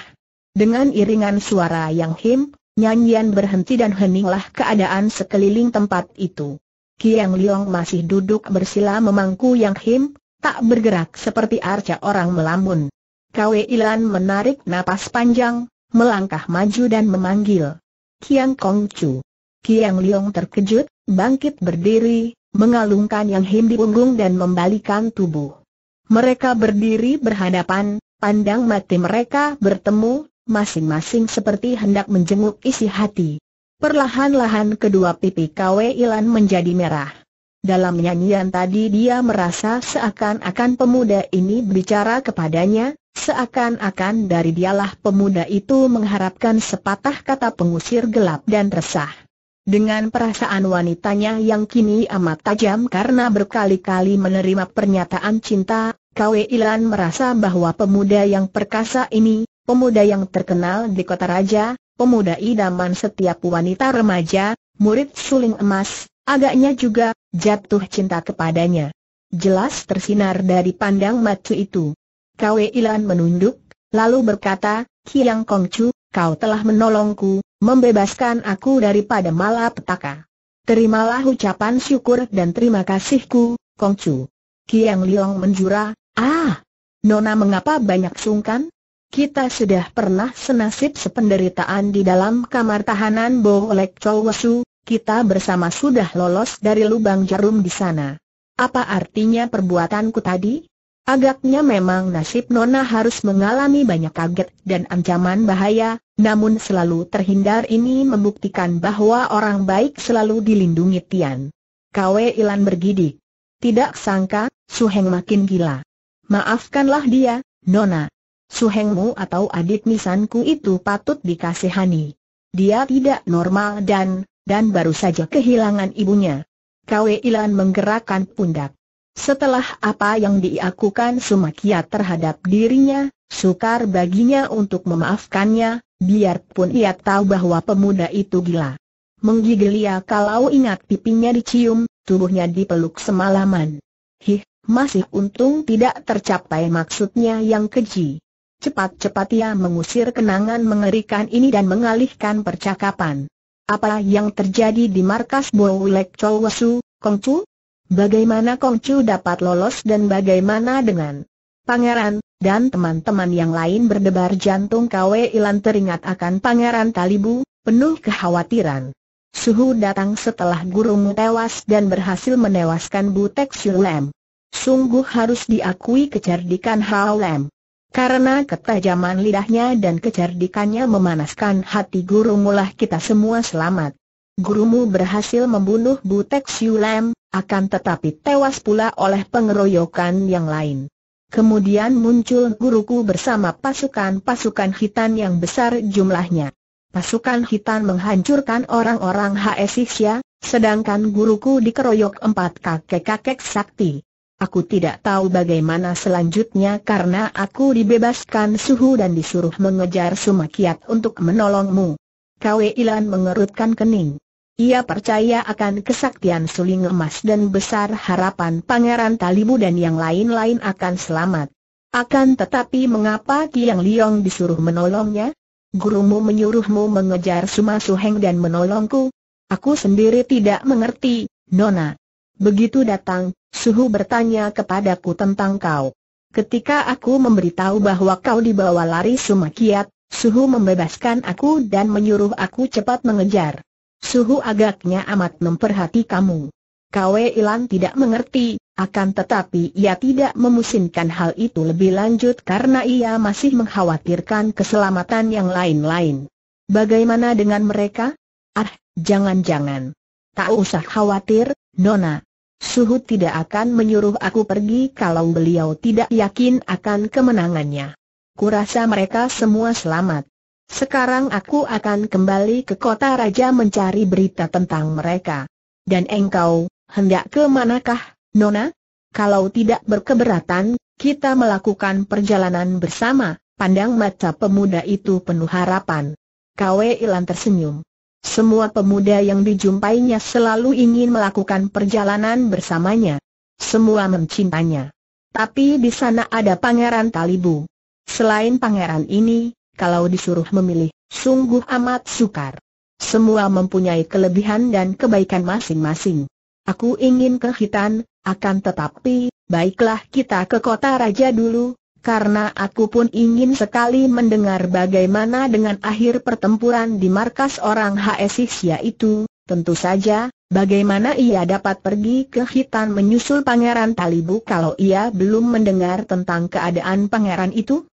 Dengan iringan suara yang him, nyanyian berhenti dan heninglah keadaan sekeliling tempat itu. Kiang Liong masih duduk bersila memangku yang him, tak bergerak seperti arca orang melamun. Kwe Ilan menarik napas panjang, melangkah maju dan memanggil. Kiang Kong Chu. Kiang Liong terkejut, bangkit berdiri, mengalungkan yang him di punggung dan membalikan tubuh. Mereka berdiri berhadapan, pandang mati mereka bertemu, masing-masing seperti hendak menjenguk isi hati. Perlahan-lahan kedua pipi Kwe Ilan menjadi merah. Dalam nyanyian tadi dia merasa seakan-akan pemuda ini bicara kepadanya, seakan-akan dari dialah pemuda itu mengharapkan sepatah kata pengusir gelap dan resah. Dengan perasaan wanitanya yang kini amat tajam karena berkali-kali menerima pernyataan cinta, Kwe Ilan merasa bahwa pemuda yang perkasa ini, pemuda yang terkenal di kota raja, pemuda idaman setiap wanita remaja, murid suling emas, agaknya juga jatuh cinta kepadanya. Jelas tersinar dari pandang matu itu. Kwe Ilan menunduk, lalu berkata, Kilang Kongcu, kau telah menolongku, Membebaskan aku daripada malapetaka. Terimalah ucapan syukur dan terima kasihku, Kongcu. Kiang Liong menjura, ah, Nona mengapa banyak sungkan? Kita sudah pernah senasib sependeritaan di dalam kamar tahanan Lek Chow Wesu, kita bersama sudah lolos dari lubang jarum di sana. Apa artinya perbuatanku tadi? Agaknya memang nasib Nona harus mengalami banyak kaget dan ancaman bahaya, namun selalu terhindar ini membuktikan bahwa orang baik selalu dilindungi Tian. Kwe Ilan bergidik. Tidak sangka, Su Heng makin gila. Maafkanlah dia, Nona. Su Hengmu atau adik misanku itu patut dikasihani. Dia tidak normal dan, dan baru saja kehilangan ibunya. Kwe Ilan menggerakkan pundak. Setelah apa yang diakukan Sumakia terhadap dirinya, sukar baginya untuk memaafkannya, biarpun ia tahu bahwa pemuda itu gila. Menggigil ia kalau ingat pipinya dicium, tubuhnya dipeluk semalaman. Hih, masih untung tidak tercapai maksudnya yang keji. Cepat-cepat ia mengusir kenangan mengerikan ini dan mengalihkan percakapan. Apa yang terjadi di markas Bowlek Chowasu, Kongcu? Bagaimana Kong Chu dapat lolos dan bagaimana dengan pangeran, dan teman-teman yang lain berdebar jantung Kwe Ilan teringat akan pangeran Talibu, penuh kekhawatiran. Suhu datang setelah gurumu tewas dan berhasil menewaskan Butek Sulem. Sungguh harus diakui kecerdikan Haolem. Karena ketajaman lidahnya dan kecerdikannya memanaskan hati guru mulah kita semua selamat gurumu berhasil membunuh Butek Siulam, akan tetapi tewas pula oleh pengeroyokan yang lain. Kemudian muncul guruku bersama pasukan-pasukan hitam yang besar jumlahnya. Pasukan hitam menghancurkan orang-orang HSISya, sedangkan guruku dikeroyok empat kakek-kakek sakti. Aku tidak tahu bagaimana selanjutnya karena aku dibebaskan suhu dan disuruh mengejar Sumakiat untuk menolongmu. Kwe Ilan mengerutkan kening. Ia percaya akan kesaktian suling emas dan besar harapan Pangeran Talibu dan yang lain-lain akan selamat. Akan tetapi mengapa Kiang Liong disuruh menolongnya? Gurumu menyuruhmu mengejar Suma Suheng dan menolongku? Aku sendiri tidak mengerti, Nona. Begitu datang, Suhu bertanya kepadaku tentang kau. Ketika aku memberitahu bahwa kau dibawa lari Suma Kiat, Suhu membebaskan aku dan menyuruh aku cepat mengejar. Suhu agaknya amat memperhati kamu. Kwe Ilan tidak mengerti, akan tetapi ia tidak memusinkan hal itu lebih lanjut karena ia masih mengkhawatirkan keselamatan yang lain-lain. Bagaimana dengan mereka? Ah, jangan-jangan. Tak usah khawatir, Nona. Suhu tidak akan menyuruh aku pergi kalau beliau tidak yakin akan kemenangannya. Kurasa mereka semua selamat. Sekarang aku akan kembali ke kota raja mencari berita tentang mereka. Dan engkau, hendak ke manakah, Nona? Kalau tidak berkeberatan, kita melakukan perjalanan bersama, pandang mata pemuda itu penuh harapan. Kwe Ilan tersenyum. Semua pemuda yang dijumpainya selalu ingin melakukan perjalanan bersamanya. Semua mencintanya. Tapi di sana ada Pangeran Talibu. Selain pangeran ini, kalau disuruh memilih, sungguh amat sukar. Semua mempunyai kelebihan dan kebaikan masing-masing. Aku ingin ke Hitan, akan tetapi, baiklah kita ke kota raja dulu, karena aku pun ingin sekali mendengar bagaimana dengan akhir pertempuran di markas orang HSIXIA itu, tentu saja, bagaimana ia dapat pergi ke Hitan menyusul Pangeran Talibu kalau ia belum mendengar tentang keadaan Pangeran itu?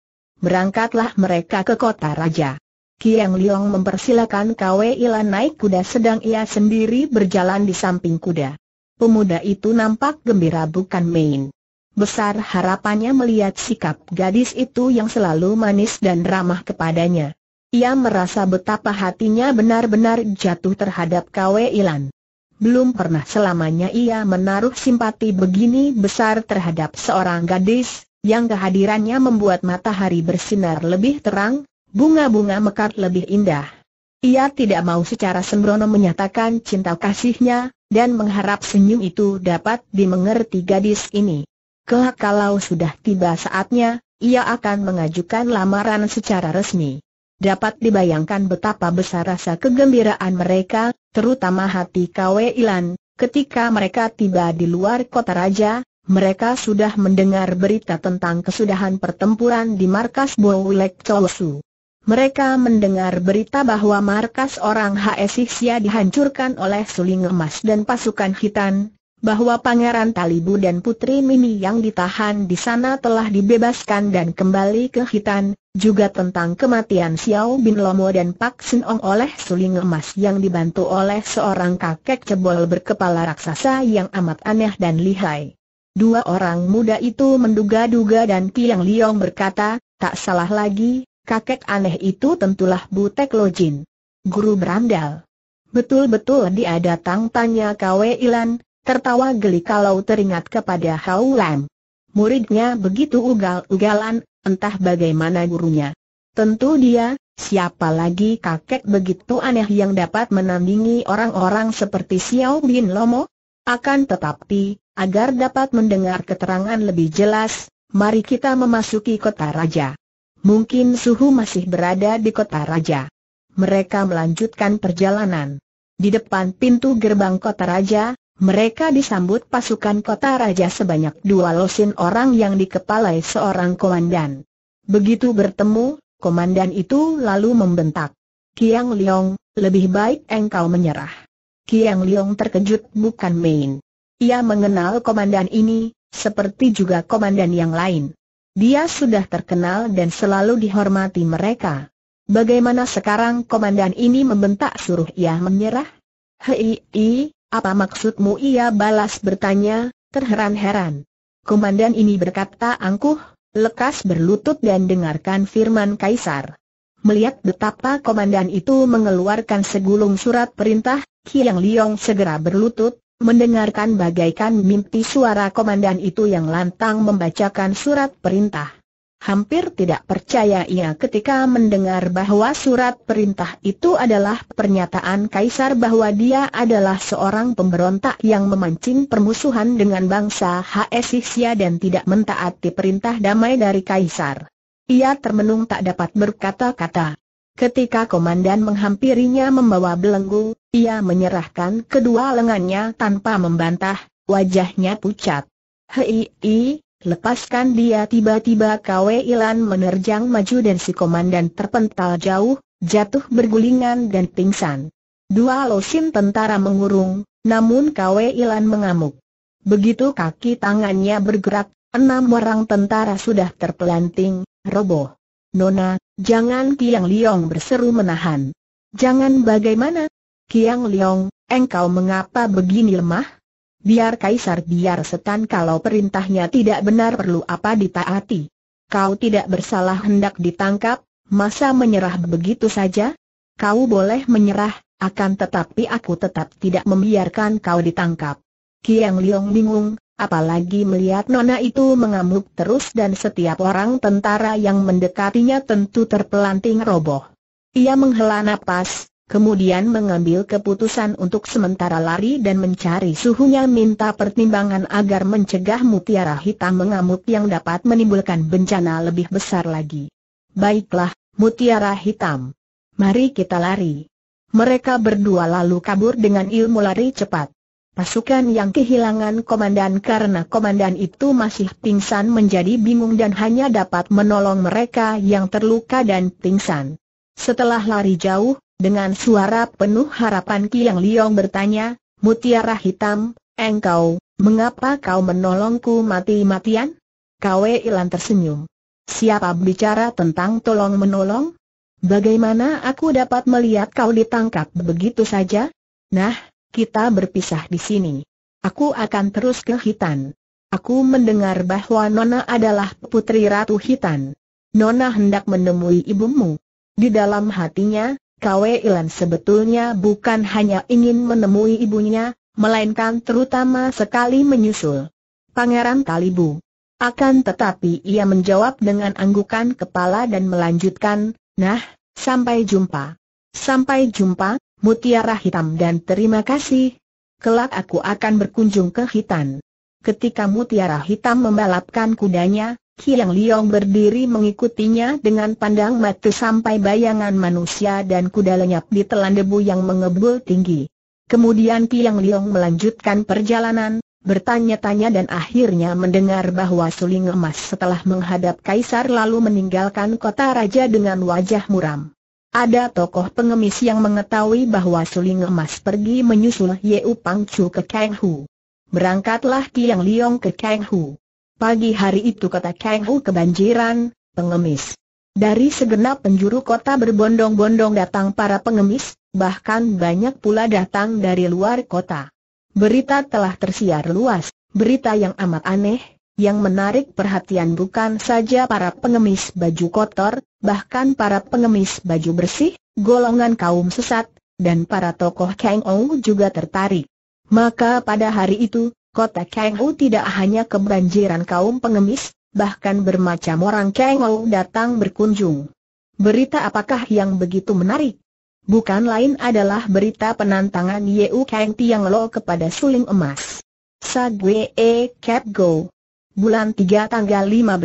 Berangkatlah mereka ke kota raja. Kiang Liong mempersilakan Kwe Ilan naik kuda sedang ia sendiri berjalan di samping kuda. Pemuda itu nampak gembira bukan main. Besar harapannya melihat sikap gadis itu yang selalu manis dan ramah kepadanya. Ia merasa betapa hatinya benar-benar jatuh terhadap Kwe Ilan. Belum pernah selamanya ia menaruh simpati begini besar terhadap seorang gadis, yang kehadirannya membuat matahari bersinar lebih terang, bunga-bunga mekar lebih indah. Ia tidak mau secara sembrono menyatakan cinta kasihnya, dan mengharap senyum itu dapat dimengerti gadis ini. Kelak kalau sudah tiba saatnya, ia akan mengajukan lamaran secara resmi. Dapat dibayangkan betapa besar rasa kegembiraan mereka, terutama hati Kwe Ilan, ketika mereka tiba di luar kota raja, mereka sudah mendengar berita tentang kesudahan pertempuran di markas Bowlek Chowsu. Mereka mendengar berita bahwa markas orang Hesixia dihancurkan oleh suling emas dan pasukan hitan, bahwa Pangeran Talibu dan Putri Mini yang ditahan di sana telah dibebaskan dan kembali ke Hitan, juga tentang kematian Xiao Bin Lomo dan Pak Sin Ong oleh suling emas yang dibantu oleh seorang kakek cebol berkepala raksasa yang amat aneh dan lihai. Dua orang muda itu menduga-duga dan Kiang Liong berkata, tak salah lagi, kakek aneh itu tentulah Butek Lojin. Guru berandal. Betul-betul dia datang tanya Kwe Ilan, tertawa geli kalau teringat kepada Hau Lam. Muridnya begitu ugal-ugalan, entah bagaimana gurunya. Tentu dia, siapa lagi kakek begitu aneh yang dapat menandingi orang-orang seperti Xiao Bin Lomo? Akan tetapi, Agar dapat mendengar keterangan lebih jelas, mari kita memasuki kota raja. Mungkin suhu masih berada di kota raja. Mereka melanjutkan perjalanan. Di depan pintu gerbang kota raja, mereka disambut pasukan kota raja sebanyak dua losin orang yang dikepalai seorang komandan. Begitu bertemu, komandan itu lalu membentak. Kiang Liong, lebih baik engkau menyerah. Kiang Liong terkejut bukan main. Ia mengenal komandan ini, seperti juga komandan yang lain. Dia sudah terkenal dan selalu dihormati mereka. Bagaimana sekarang komandan ini membentak suruh ia menyerah? Hei, i, apa maksudmu ia balas bertanya, terheran-heran. Komandan ini berkata angkuh, lekas berlutut dan dengarkan firman Kaisar. Melihat betapa komandan itu mengeluarkan segulung surat perintah, Kiang Liong segera berlutut, Mendengarkan bagaikan mimpi suara komandan itu yang lantang membacakan surat perintah. Hampir tidak percaya ia ketika mendengar bahwa surat perintah itu adalah pernyataan kaisar bahwa dia adalah seorang pemberontak yang memancing permusuhan dengan bangsa Hesixia dan tidak mentaati perintah damai dari kaisar. Ia termenung tak dapat berkata-kata. Ketika komandan menghampirinya membawa belenggu, ia menyerahkan kedua lengannya tanpa membantah, wajahnya pucat. Hei, lepaskan dia tiba-tiba Kwe Ilan menerjang maju dan si komandan terpental jauh, jatuh bergulingan dan pingsan. Dua losin tentara mengurung, namun Kwe Ilan mengamuk. Begitu kaki tangannya bergerak, enam orang tentara sudah terpelanting, roboh. Nona, Jangan Kiang Liong berseru menahan. Jangan bagaimana? Kiang Liong, engkau mengapa begini lemah? Biar kaisar biar setan kalau perintahnya tidak benar perlu apa ditaati. Kau tidak bersalah hendak ditangkap, masa menyerah begitu saja? Kau boleh menyerah, akan tetapi aku tetap tidak membiarkan kau ditangkap. Kiang Liong bingung, Apalagi melihat Nona itu mengamuk terus dan setiap orang tentara yang mendekatinya tentu terpelanting roboh. Ia menghela napas, kemudian mengambil keputusan untuk sementara lari dan mencari suhunya minta pertimbangan agar mencegah mutiara hitam mengamuk yang dapat menimbulkan bencana lebih besar lagi. Baiklah, mutiara hitam. Mari kita lari. Mereka berdua lalu kabur dengan ilmu lari cepat. Pasukan yang kehilangan komandan karena komandan itu masih pingsan menjadi bingung dan hanya dapat menolong mereka yang terluka dan pingsan. Setelah lari jauh, dengan suara penuh harapan Kiang Liong bertanya, Mutiara Hitam, engkau, mengapa kau menolongku mati-matian? Kwe Ilan tersenyum. Siapa bicara tentang tolong-menolong? Bagaimana aku dapat melihat kau ditangkap begitu saja? Nah, kita berpisah di sini. Aku akan terus ke Hitan. Aku mendengar bahwa Nona adalah putri Ratu Hitan. Nona hendak menemui ibumu. Di dalam hatinya, Kwe Ilan sebetulnya bukan hanya ingin menemui ibunya, melainkan terutama sekali menyusul. Pangeran Kalibu. Akan tetapi ia menjawab dengan anggukan kepala dan melanjutkan, nah, sampai jumpa. Sampai jumpa, mutiara hitam dan terima kasih. Kelak aku akan berkunjung ke hitam. Ketika mutiara hitam membalapkan kudanya, Kiang Liong berdiri mengikutinya dengan pandang mata sampai bayangan manusia dan kuda lenyap di telan debu yang mengebul tinggi. Kemudian Kiang Liong melanjutkan perjalanan, bertanya-tanya dan akhirnya mendengar bahwa Suling Emas setelah menghadap Kaisar lalu meninggalkan kota raja dengan wajah muram. Ada tokoh pengemis yang mengetahui bahwa suling emas pergi menyusul U Pang Chu ke Kang Hu. Berangkatlah Tiang Liong ke Kang Hu. Pagi hari itu kota Kang Hu kebanjiran, pengemis. Dari segenap penjuru kota berbondong-bondong datang para pengemis, bahkan banyak pula datang dari luar kota. Berita telah tersiar luas, berita yang amat aneh, yang menarik perhatian bukan saja para pengemis baju kotor, bahkan para pengemis baju bersih, golongan kaum sesat, dan para tokoh Kang Ou juga tertarik. Maka pada hari itu, kota Kang Ou tidak hanya kebanjiran kaum pengemis, bahkan bermacam orang Kang Ou datang berkunjung. Berita apakah yang begitu menarik? Bukan lain adalah berita penantangan Yeu Kang Tiang Lo kepada suling emas. Sa Gwe E Cap Go Bulan 3 tanggal 15,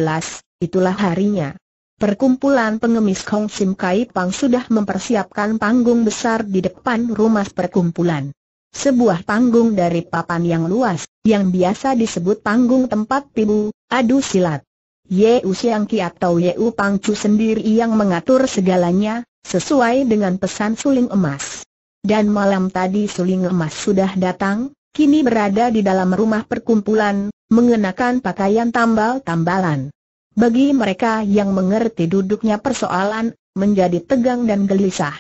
itulah harinya. Perkumpulan pengemis Hong Sim Kai Pang sudah mempersiapkan panggung besar di depan rumah perkumpulan. Sebuah panggung dari papan yang luas, yang biasa disebut panggung tempat tibu adu silat. Ye Siang Ki atau Ye U Pang Chu sendiri yang mengatur segalanya, sesuai dengan pesan suling emas. Dan malam tadi suling emas sudah datang, kini berada di dalam rumah perkumpulan, mengenakan pakaian tambal-tambalan. Bagi mereka yang mengerti duduknya persoalan, menjadi tegang dan gelisah.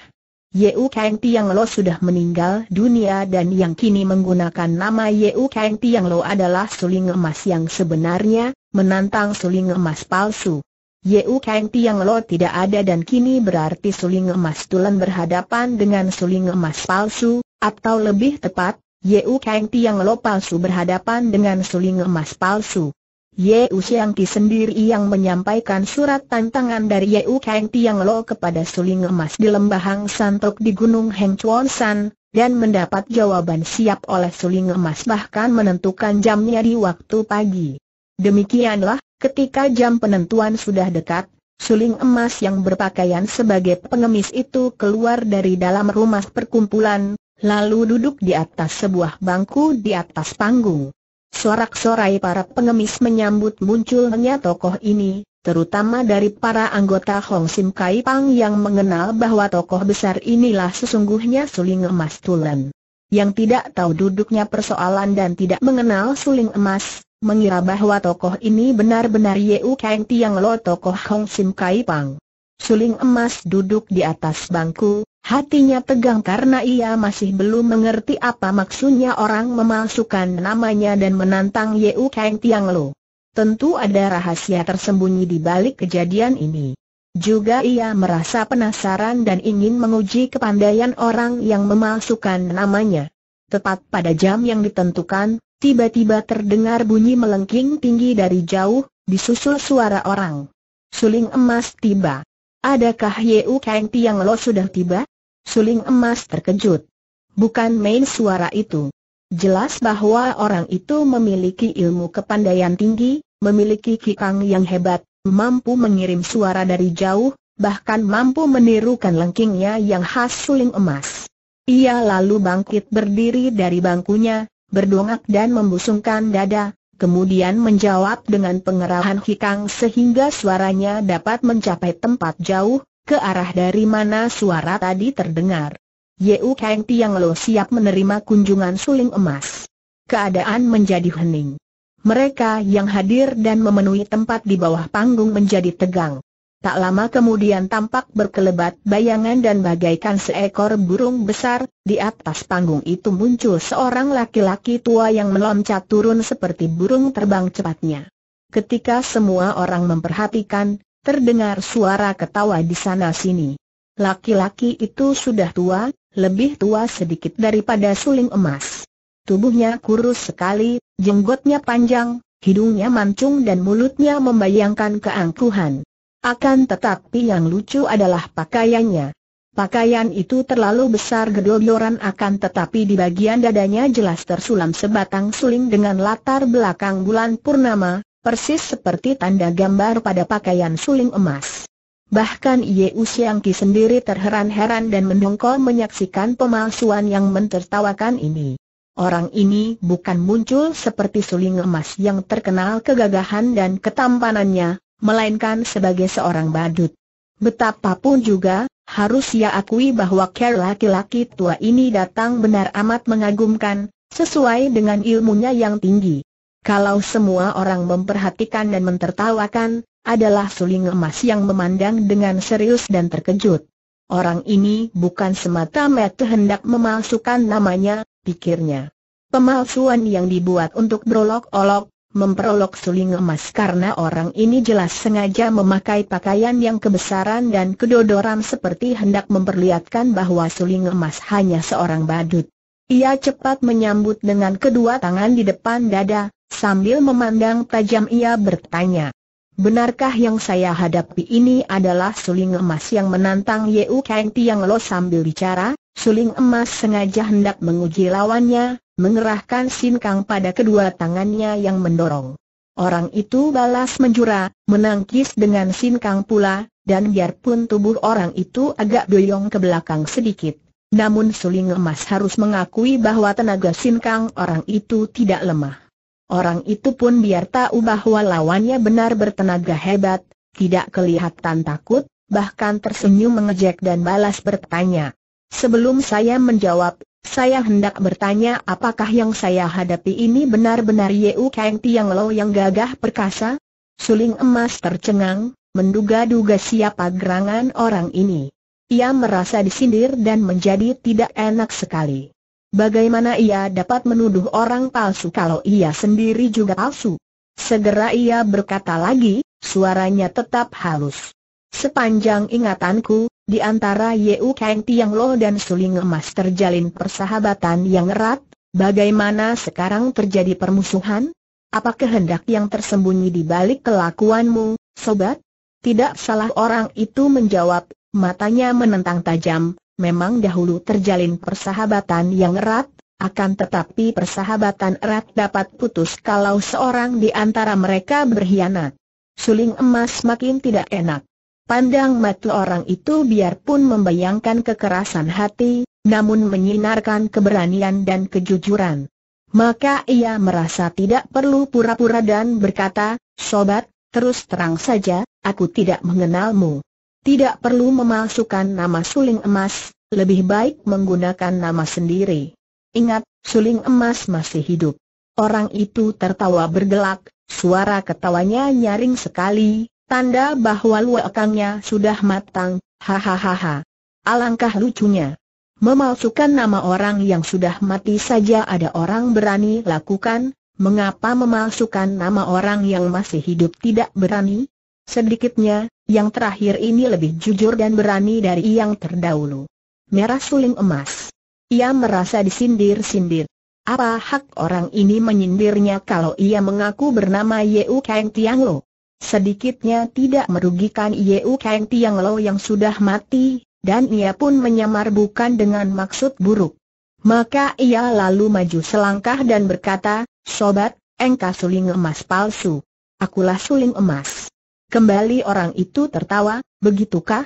Yeu Kang Tiang Lo sudah meninggal dunia dan yang kini menggunakan nama Yeu Kang Tiang Lo adalah suling emas yang sebenarnya, menantang suling emas palsu. Yeu Kang Tiang Lo tidak ada dan kini berarti suling emas tulen berhadapan dengan suling emas palsu, atau lebih tepat, Yeu Kang Tiang Lo palsu berhadapan dengan suling emas palsu. Yeu Siang Ki sendiri yang menyampaikan surat tantangan dari Yeu Kang Tiang Lo kepada suling emas di lembah Hang Santok di Gunung Heng Chuan San, dan mendapat jawaban siap oleh suling emas bahkan menentukan jamnya di waktu pagi. Demikianlah, ketika jam penentuan sudah dekat, suling emas yang berpakaian sebagai pengemis itu keluar dari dalam rumah perkumpulan, lalu duduk di atas sebuah bangku di atas panggung. Sorak-sorai para pengemis menyambut munculnya tokoh ini, terutama dari para anggota Hong Sim Kai Pang yang mengenal bahwa tokoh besar inilah sesungguhnya suling emas Tulen. Yang tidak tahu duduknya persoalan dan tidak mengenal suling emas, mengira bahwa tokoh ini benar-benar Yeu Kang Tiang Lo tokoh Hong Sim Kai Pang. Suling emas duduk di atas bangku, Hatinya tegang karena ia masih belum mengerti apa maksudnya orang memalsukan namanya dan menantang Yeu Kang Tiang Lo. Tentu ada rahasia tersembunyi di balik kejadian ini. Juga ia merasa penasaran dan ingin menguji kepandaian orang yang memalsukan namanya. Tepat pada jam yang ditentukan, tiba-tiba terdengar bunyi melengking tinggi dari jauh, disusul suara orang. Suling emas tiba. Adakah Yeu Kang Tiang Lo sudah tiba? Suling emas terkejut. Bukan main suara itu. Jelas bahwa orang itu memiliki ilmu kepandaian tinggi, memiliki kikang yang hebat, mampu mengirim suara dari jauh, bahkan mampu menirukan lengkingnya yang khas suling emas. Ia lalu bangkit berdiri dari bangkunya, berdongak dan membusungkan dada, kemudian menjawab dengan pengerahan hikang sehingga suaranya dapat mencapai tempat jauh, ke arah dari mana suara tadi terdengar. Yeu Kang Tiang Lo siap menerima kunjungan suling emas. Keadaan menjadi hening. Mereka yang hadir dan memenuhi tempat di bawah panggung menjadi tegang. Tak lama kemudian tampak berkelebat bayangan dan bagaikan seekor burung besar, di atas panggung itu muncul seorang laki-laki tua yang meloncat turun seperti burung terbang cepatnya. Ketika semua orang memperhatikan, terdengar suara ketawa di sana-sini. Laki-laki itu sudah tua, lebih tua sedikit daripada suling emas. Tubuhnya kurus sekali, jenggotnya panjang, hidungnya mancung dan mulutnya membayangkan keangkuhan. Akan tetapi yang lucu adalah pakaiannya. Pakaian itu terlalu besar gedor akan tetapi di bagian dadanya jelas tersulam sebatang suling dengan latar belakang bulan purnama, persis seperti tanda gambar pada pakaian suling emas. Bahkan Ye Usiangki sendiri terheran-heran dan mendongkol menyaksikan pemalsuan yang mentertawakan ini. Orang ini bukan muncul seperti suling emas yang terkenal kegagahan dan ketampanannya, melainkan sebagai seorang badut. Betapapun juga, harus ia akui bahwa care laki-laki tua ini datang benar amat mengagumkan, sesuai dengan ilmunya yang tinggi. Kalau semua orang memperhatikan dan mentertawakan, adalah suling emas yang memandang dengan serius dan terkejut. Orang ini bukan semata-mata hendak memalsukan namanya, pikirnya. Pemalsuan yang dibuat untuk berolok-olok, memperolok suling emas karena orang ini jelas sengaja memakai pakaian yang kebesaran dan kedodoran seperti hendak memperlihatkan bahwa suling emas hanya seorang badut. Ia cepat menyambut dengan kedua tangan di depan dada, sambil memandang tajam ia bertanya. Benarkah yang saya hadapi ini adalah suling emas yang menantang Yeu Kang Tiang Lo sambil bicara? Suling emas sengaja hendak menguji lawannya, mengerahkan sinkang pada kedua tangannya yang mendorong. Orang itu balas menjura, menangkis dengan sinkang pula, dan biarpun tubuh orang itu agak doyong ke belakang sedikit. Namun suling emas harus mengakui bahwa tenaga sinkang orang itu tidak lemah. Orang itu pun biar tahu bahwa lawannya benar bertenaga hebat, tidak kelihatan takut, bahkan tersenyum mengejek dan balas bertanya, Sebelum saya menjawab, saya hendak bertanya apakah yang saya hadapi ini benar-benar Yeu Kang Tiang Lo yang gagah perkasa? Suling emas tercengang, menduga-duga siapa gerangan orang ini. Ia merasa disindir dan menjadi tidak enak sekali. Bagaimana ia dapat menuduh orang palsu kalau ia sendiri juga palsu? Segera ia berkata lagi, suaranya tetap halus. Sepanjang ingatanku, di antara Yeu Kang Tiang Lo dan Suling Emas terjalin persahabatan yang erat, bagaimana sekarang terjadi permusuhan? Apa kehendak yang tersembunyi di balik kelakuanmu, sobat? Tidak salah orang itu menjawab, matanya menentang tajam, memang dahulu terjalin persahabatan yang erat, akan tetapi persahabatan erat dapat putus kalau seorang di antara mereka berkhianat. Suling emas makin tidak enak. Pandang mata orang itu biarpun membayangkan kekerasan hati, namun menyinarkan keberanian dan kejujuran. Maka ia merasa tidak perlu pura-pura dan berkata, Sobat, terus terang saja, aku tidak mengenalmu. Tidak perlu memalsukan nama suling emas, lebih baik menggunakan nama sendiri. Ingat, suling emas masih hidup. Orang itu tertawa bergelak, suara ketawanya nyaring sekali, Tanda bahwa luakangnya sudah matang, hahaha. Alangkah lucunya. Memalsukan nama orang yang sudah mati saja ada orang berani lakukan, mengapa memalsukan nama orang yang masih hidup tidak berani? Sedikitnya, yang terakhir ini lebih jujur dan berani dari yang terdahulu. Merah suling emas. Ia merasa disindir-sindir. Apa hak orang ini menyindirnya kalau ia mengaku bernama Yeu Kang Tianglo? Sedikitnya tidak merugikan Yeu Kang Tiang Lo yang sudah mati, dan ia pun menyamar bukan dengan maksud buruk. Maka ia lalu maju selangkah dan berkata, Sobat, engkau suling emas palsu. Akulah suling emas. Kembali orang itu tertawa, begitukah?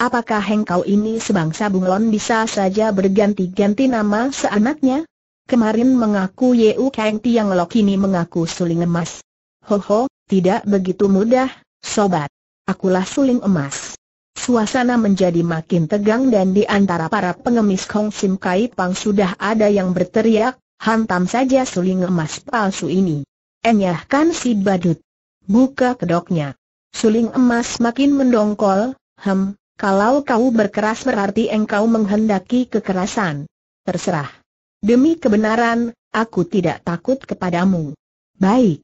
Apakah engkau ini sebangsa bunglon bisa saja berganti-ganti nama seanaknya? Kemarin mengaku Yeu Kang Tiang Lo kini mengaku suling emas. Ho ho, tidak begitu mudah, sobat. Akulah suling emas. Suasana menjadi makin tegang dan di antara para pengemis Kong Sim Kai Pang sudah ada yang berteriak, hantam saja suling emas palsu ini. Enyahkan si badut. Buka kedoknya. Suling emas makin mendongkol, hem, kalau kau berkeras berarti engkau menghendaki kekerasan. Terserah. Demi kebenaran, aku tidak takut kepadamu. Baik.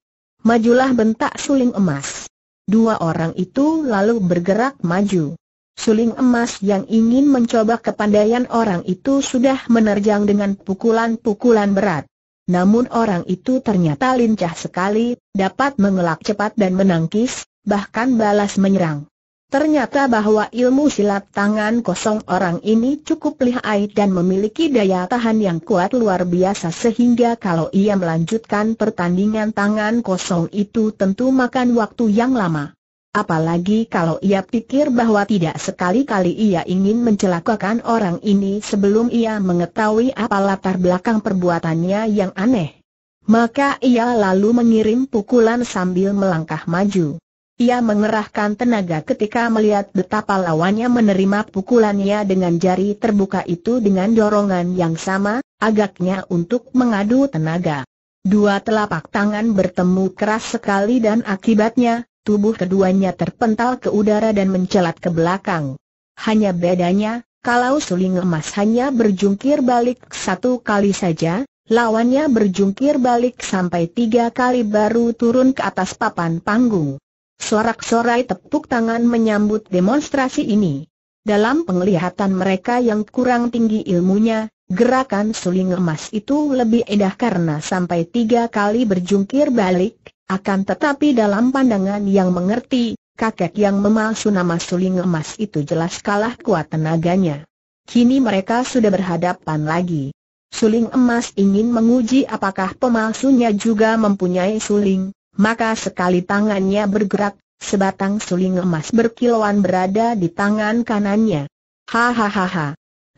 Majulah bentak suling emas. Dua orang itu lalu bergerak maju. Suling emas yang ingin mencoba kepandaian orang itu sudah menerjang dengan pukulan-pukulan berat. Namun orang itu ternyata lincah sekali, dapat mengelak cepat dan menangkis, bahkan balas menyerang. Ternyata bahwa ilmu silat tangan kosong orang ini cukup lihai dan memiliki daya tahan yang kuat luar biasa sehingga kalau ia melanjutkan pertandingan tangan kosong itu tentu makan waktu yang lama. Apalagi kalau ia pikir bahwa tidak sekali-kali ia ingin mencelakakan orang ini sebelum ia mengetahui apa latar belakang perbuatannya yang aneh. Maka ia lalu mengirim pukulan sambil melangkah maju. Ia mengerahkan tenaga ketika melihat betapa lawannya menerima pukulannya dengan jari terbuka itu dengan dorongan yang sama, agaknya untuk mengadu tenaga. Dua telapak tangan bertemu keras sekali dan akibatnya, tubuh keduanya terpental ke udara dan mencelat ke belakang. Hanya bedanya, kalau suling emas hanya berjungkir balik satu kali saja, lawannya berjungkir balik sampai tiga kali baru turun ke atas papan panggung. Sorak-sorai tepuk tangan menyambut demonstrasi ini. Dalam penglihatan mereka yang kurang tinggi ilmunya, gerakan suling emas itu lebih edah karena sampai tiga kali berjungkir balik, akan tetapi dalam pandangan yang mengerti, kakek yang memalsu nama suling emas itu jelas kalah kuat tenaganya. Kini mereka sudah berhadapan lagi. Suling emas ingin menguji apakah pemalsunya juga mempunyai suling, maka sekali tangannya bergerak, sebatang suling emas berkilauan berada di tangan kanannya. Hahaha,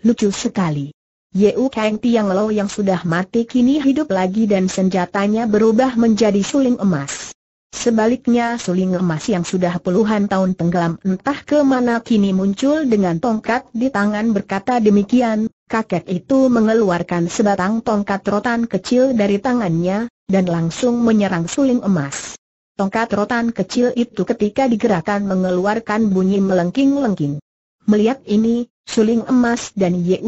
lucu sekali. Yeu Kang Tiang Lo yang sudah mati kini hidup lagi dan senjatanya berubah menjadi suling emas. Sebaliknya suling emas yang sudah puluhan tahun tenggelam entah ke mana kini muncul dengan tongkat di tangan berkata demikian, kakek itu mengeluarkan sebatang tongkat rotan kecil dari tangannya, dan langsung menyerang suling emas. Tongkat rotan kecil itu ketika digerakkan mengeluarkan bunyi melengking-lengking. Melihat ini, suling emas dan Yeu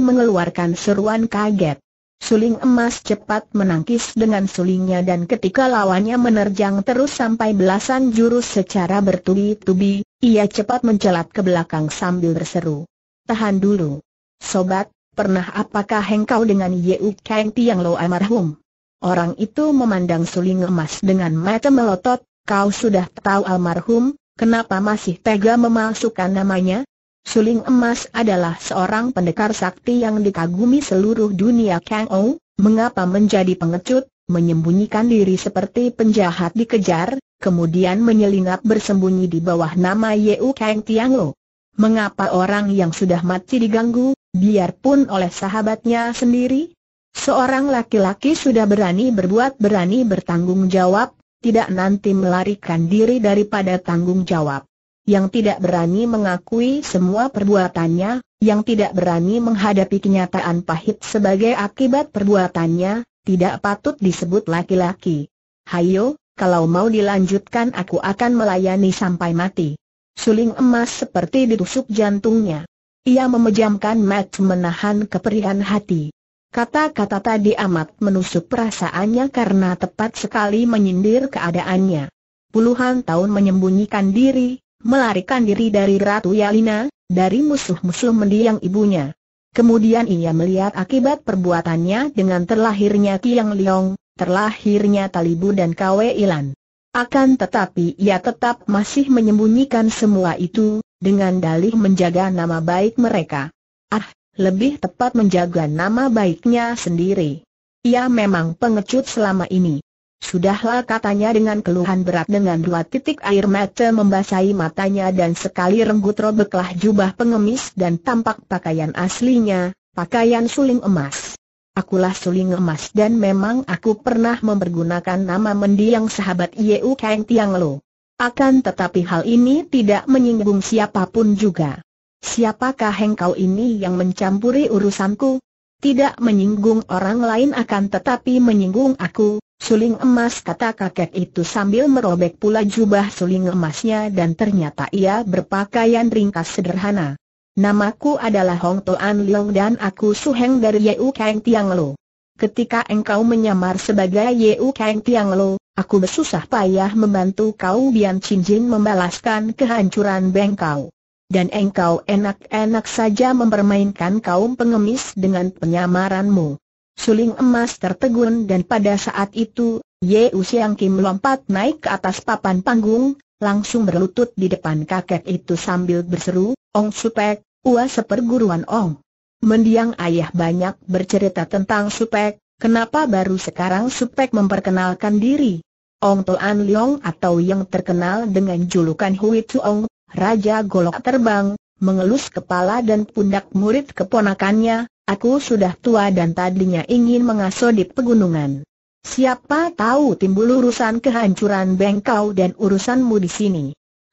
mengeluarkan seruan kaget. Suling emas cepat menangkis dengan sulingnya dan ketika lawannya menerjang terus sampai belasan jurus secara bertubi-tubi, ia cepat mencelat ke belakang sambil berseru. Tahan dulu. Sobat, pernah apakah engkau dengan Yeu Kang Tiang Lo Almarhum? Orang itu memandang suling emas dengan mata melotot, kau sudah tahu almarhum, kenapa masih tega memalsukan namanya? Suling Emas adalah seorang pendekar sakti yang dikagumi seluruh dunia Kang Ou, mengapa menjadi pengecut, menyembunyikan diri seperti penjahat dikejar, kemudian menyelinap bersembunyi di bawah nama Yeu Kang Tiang Lo. Mengapa orang yang sudah mati diganggu, biarpun oleh sahabatnya sendiri? Seorang laki-laki sudah berani berbuat berani bertanggung jawab, tidak nanti melarikan diri daripada tanggung jawab yang tidak berani mengakui semua perbuatannya, yang tidak berani menghadapi kenyataan pahit sebagai akibat perbuatannya, tidak patut disebut laki-laki. Hayo, kalau mau dilanjutkan aku akan melayani sampai mati. Suling emas seperti ditusuk jantungnya. Ia memejamkan mat, menahan keperihan hati. Kata-kata tadi amat menusuk perasaannya karena tepat sekali menyindir keadaannya. Puluhan tahun menyembunyikan diri, melarikan diri dari Ratu Yalina, dari musuh-musuh mendiang ibunya. Kemudian ia melihat akibat perbuatannya dengan terlahirnya Tiang Liong, terlahirnya Talibu dan Kwe Ilan. Akan tetapi ia tetap masih menyembunyikan semua itu, dengan dalih menjaga nama baik mereka. Ah, lebih tepat menjaga nama baiknya sendiri. Ia memang pengecut selama ini. Sudahlah katanya dengan keluhan berat dengan dua titik air mata membasahi matanya dan sekali renggut robeklah jubah pengemis dan tampak pakaian aslinya, pakaian suling emas. Akulah suling emas dan memang aku pernah mempergunakan nama mendiang sahabat Yeu Kang Tiang Lo. Akan tetapi hal ini tidak menyinggung siapapun juga. Siapakah engkau ini yang mencampuri urusanku? Tidak menyinggung orang lain akan tetapi menyinggung aku, Suling emas kata kakek itu sambil merobek pula jubah suling emasnya dan ternyata ia berpakaian ringkas sederhana. Namaku adalah Hong Toan Leong dan aku Suheng dari Yeu Kang Tiang Lo. Ketika engkau menyamar sebagai Yeu Kang Tiang Lo, aku bersusah payah membantu kau Bian Chin Jin membalaskan kehancuran bengkau. Dan engkau enak-enak saja mempermainkan kaum pengemis dengan penyamaranmu suling emas tertegun dan pada saat itu, Ye Usiang Kim lompat naik ke atas papan panggung, langsung berlutut di depan kakek itu sambil berseru, Ong Supek, uas seperguruan Ong. Mendiang ayah banyak bercerita tentang Supek, kenapa baru sekarang Supek memperkenalkan diri? Ong Toan Leong atau yang terkenal dengan julukan Hui Ong, Raja Golok Terbang, mengelus kepala dan pundak murid keponakannya, Aku sudah tua dan tadinya ingin mengasuh di pegunungan. Siapa tahu timbul urusan kehancuran bengkau dan urusanmu di sini.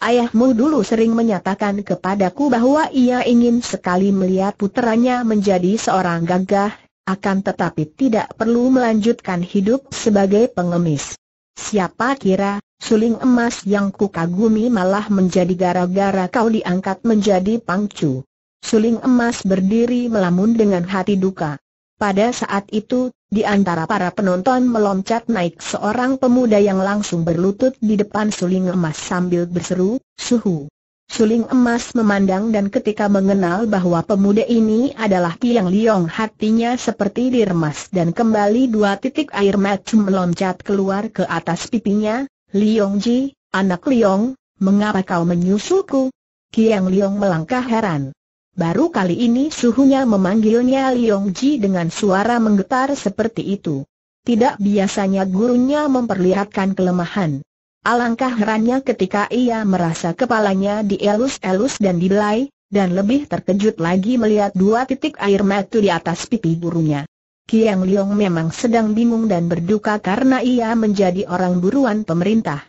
Ayahmu dulu sering menyatakan kepadaku bahwa ia ingin sekali melihat putranya menjadi seorang gagah, akan tetapi tidak perlu melanjutkan hidup sebagai pengemis. Siapa kira, suling emas yang kukagumi malah menjadi gara-gara kau diangkat menjadi pangcu. Suling emas berdiri melamun dengan hati duka. Pada saat itu, di antara para penonton meloncat naik seorang pemuda yang langsung berlutut di depan suling emas sambil berseru, Suhu! Suling emas memandang dan ketika mengenal bahwa pemuda ini adalah Piang Liong hatinya seperti diremas dan kembali dua titik air mata meloncat keluar ke atas pipinya, Liong Ji, anak Liong, mengapa kau menyusulku? Tiang Liong melangkah heran. Baru kali ini suhunya memanggilnya Liong Ji dengan suara menggetar seperti itu. Tidak biasanya gurunya memperlihatkan kelemahan. Alangkah herannya ketika ia merasa kepalanya dielus-elus dan dibelai, dan lebih terkejut lagi melihat dua titik air mata di atas pipi gurunya. Kiang Liong memang sedang bingung dan berduka karena ia menjadi orang buruan pemerintah.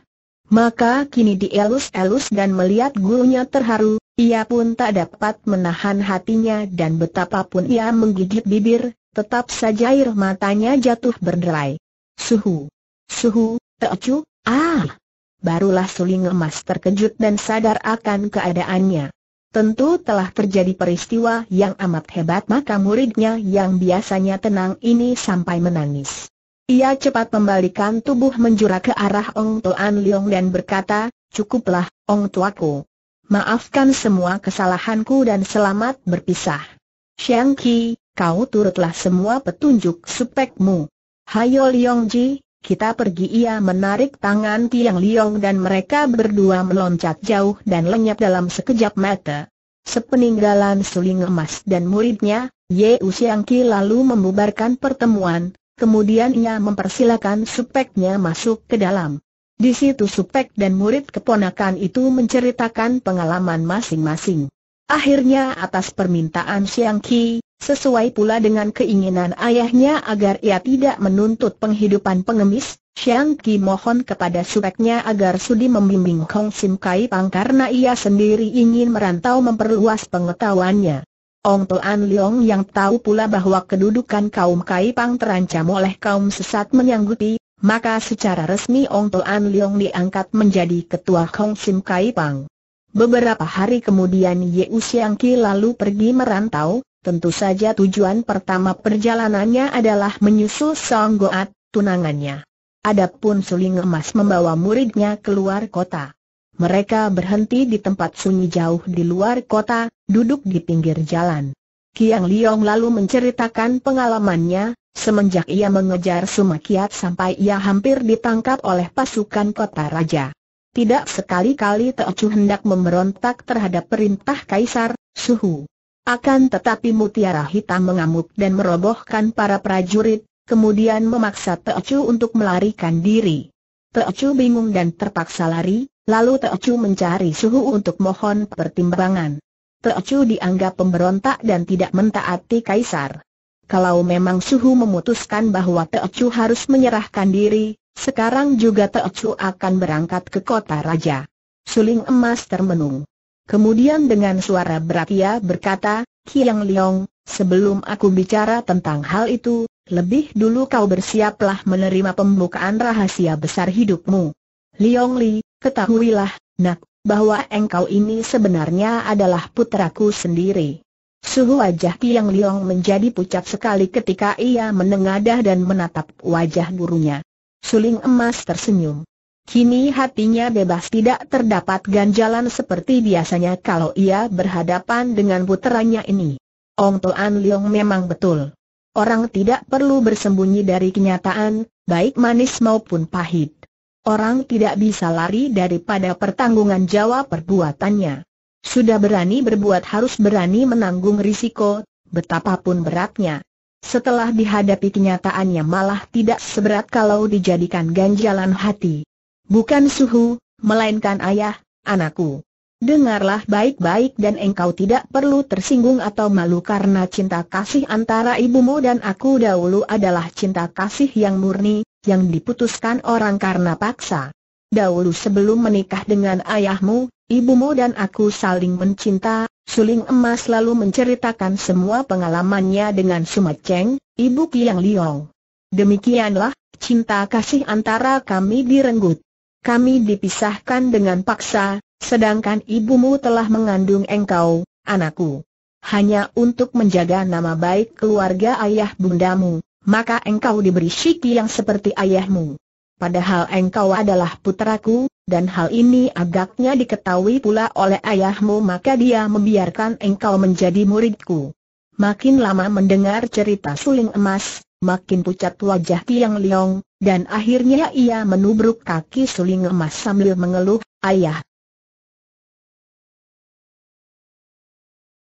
Maka kini dielus-elus dan melihat gurunya terharu, ia pun tak dapat menahan hatinya dan betapapun ia menggigit bibir, tetap saja air matanya jatuh berderai. Suhu! Suhu, teocu, ah! Barulah suling emas terkejut dan sadar akan keadaannya. Tentu telah terjadi peristiwa yang amat hebat maka muridnya yang biasanya tenang ini sampai menangis. Ia cepat membalikan tubuh menjurah ke arah Ong Toan Leong dan berkata, Cukuplah, Ong Tuaku. Maafkan semua kesalahanku dan selamat berpisah. Xiang Qi, kau turutlah semua petunjuk supekmu. Hayo Liong Ji, kita pergi ia menarik tangan Tiang Liong dan mereka berdua meloncat jauh dan lenyap dalam sekejap mata. Sepeninggalan suling emas dan muridnya, Ye Xiang Qi lalu membubarkan pertemuan, kemudian ia mempersilakan supeknya masuk ke dalam. Di situ Supek dan murid keponakan itu menceritakan pengalaman masing-masing. Akhirnya atas permintaan Siang Ki, sesuai pula dengan keinginan ayahnya agar ia tidak menuntut penghidupan pengemis, Siang Ki mohon kepada Supeknya agar sudi membimbing Hong Sim Kai Pang karena ia sendiri ingin merantau memperluas pengetahuannya. Ong Toan Leong yang tahu pula bahwa kedudukan kaum Kai Pang terancam oleh kaum sesat menyanggupi, maka secara resmi Ong Toan Leong diangkat menjadi ketua Hong Sim Kai Pang. Beberapa hari kemudian Ye Usiang Ki lalu pergi merantau, tentu saja tujuan pertama perjalanannya adalah menyusul Song Goat, tunangannya. Adapun Suling Emas membawa muridnya keluar kota. Mereka berhenti di tempat sunyi jauh di luar kota, duduk di pinggir jalan. Kiang Liong lalu menceritakan pengalamannya, Semenjak ia mengejar Sumakiat sampai ia hampir ditangkap oleh pasukan kota raja. Tidak sekali-kali Teocu hendak memberontak terhadap perintah Kaisar, Suhu. Akan tetapi mutiara hitam mengamuk dan merobohkan para prajurit, kemudian memaksa Teocu untuk melarikan diri. Teocu bingung dan terpaksa lari, lalu Teocu mencari suhu untuk mohon pertimbangan. Teocu dianggap pemberontak dan tidak mentaati kaisar. Kalau memang Suhu memutuskan bahwa Teocu harus menyerahkan diri, sekarang juga Teocu akan berangkat ke kota raja. Suling emas termenung. Kemudian dengan suara berat ia berkata, Kiang Liong, sebelum aku bicara tentang hal itu, lebih dulu kau bersiaplah menerima pembukaan rahasia besar hidupmu. Liong Li, ketahuilah, nak, bahwa engkau ini sebenarnya adalah putraku sendiri. Suhu wajah Piang Liong menjadi pucat sekali ketika ia menengadah dan menatap wajah gurunya. Suling emas tersenyum. Kini hatinya bebas tidak terdapat ganjalan seperti biasanya kalau ia berhadapan dengan puteranya ini. Ong Toan Liong memang betul. Orang tidak perlu bersembunyi dari kenyataan, baik manis maupun pahit. Orang tidak bisa lari daripada pertanggungan jawab perbuatannya. Sudah berani berbuat harus berani menanggung risiko, betapapun beratnya. Setelah dihadapi kenyataannya malah tidak seberat kalau dijadikan ganjalan hati. Bukan suhu, melainkan ayah, anakku. Dengarlah baik-baik dan engkau tidak perlu tersinggung atau malu karena cinta kasih antara ibumu dan aku dahulu adalah cinta kasih yang murni, yang diputuskan orang karena paksa. Dahulu sebelum menikah dengan ayahmu, Ibumu dan aku saling mencinta, Suling Emas lalu menceritakan semua pengalamannya dengan Sumat Cheng, ibu Kiang Liong. Demikianlah, cinta kasih antara kami direnggut. Kami dipisahkan dengan paksa, sedangkan ibumu telah mengandung engkau, anakku. Hanya untuk menjaga nama baik keluarga ayah bundamu, maka engkau diberi syiki yang seperti ayahmu. Padahal engkau adalah putraku, dan hal ini agaknya diketahui pula oleh ayahmu maka dia membiarkan engkau menjadi muridku. Makin lama mendengar cerita suling emas, makin pucat wajah Tiang Liong, dan akhirnya ia menubruk kaki suling emas sambil mengeluh, Ayah,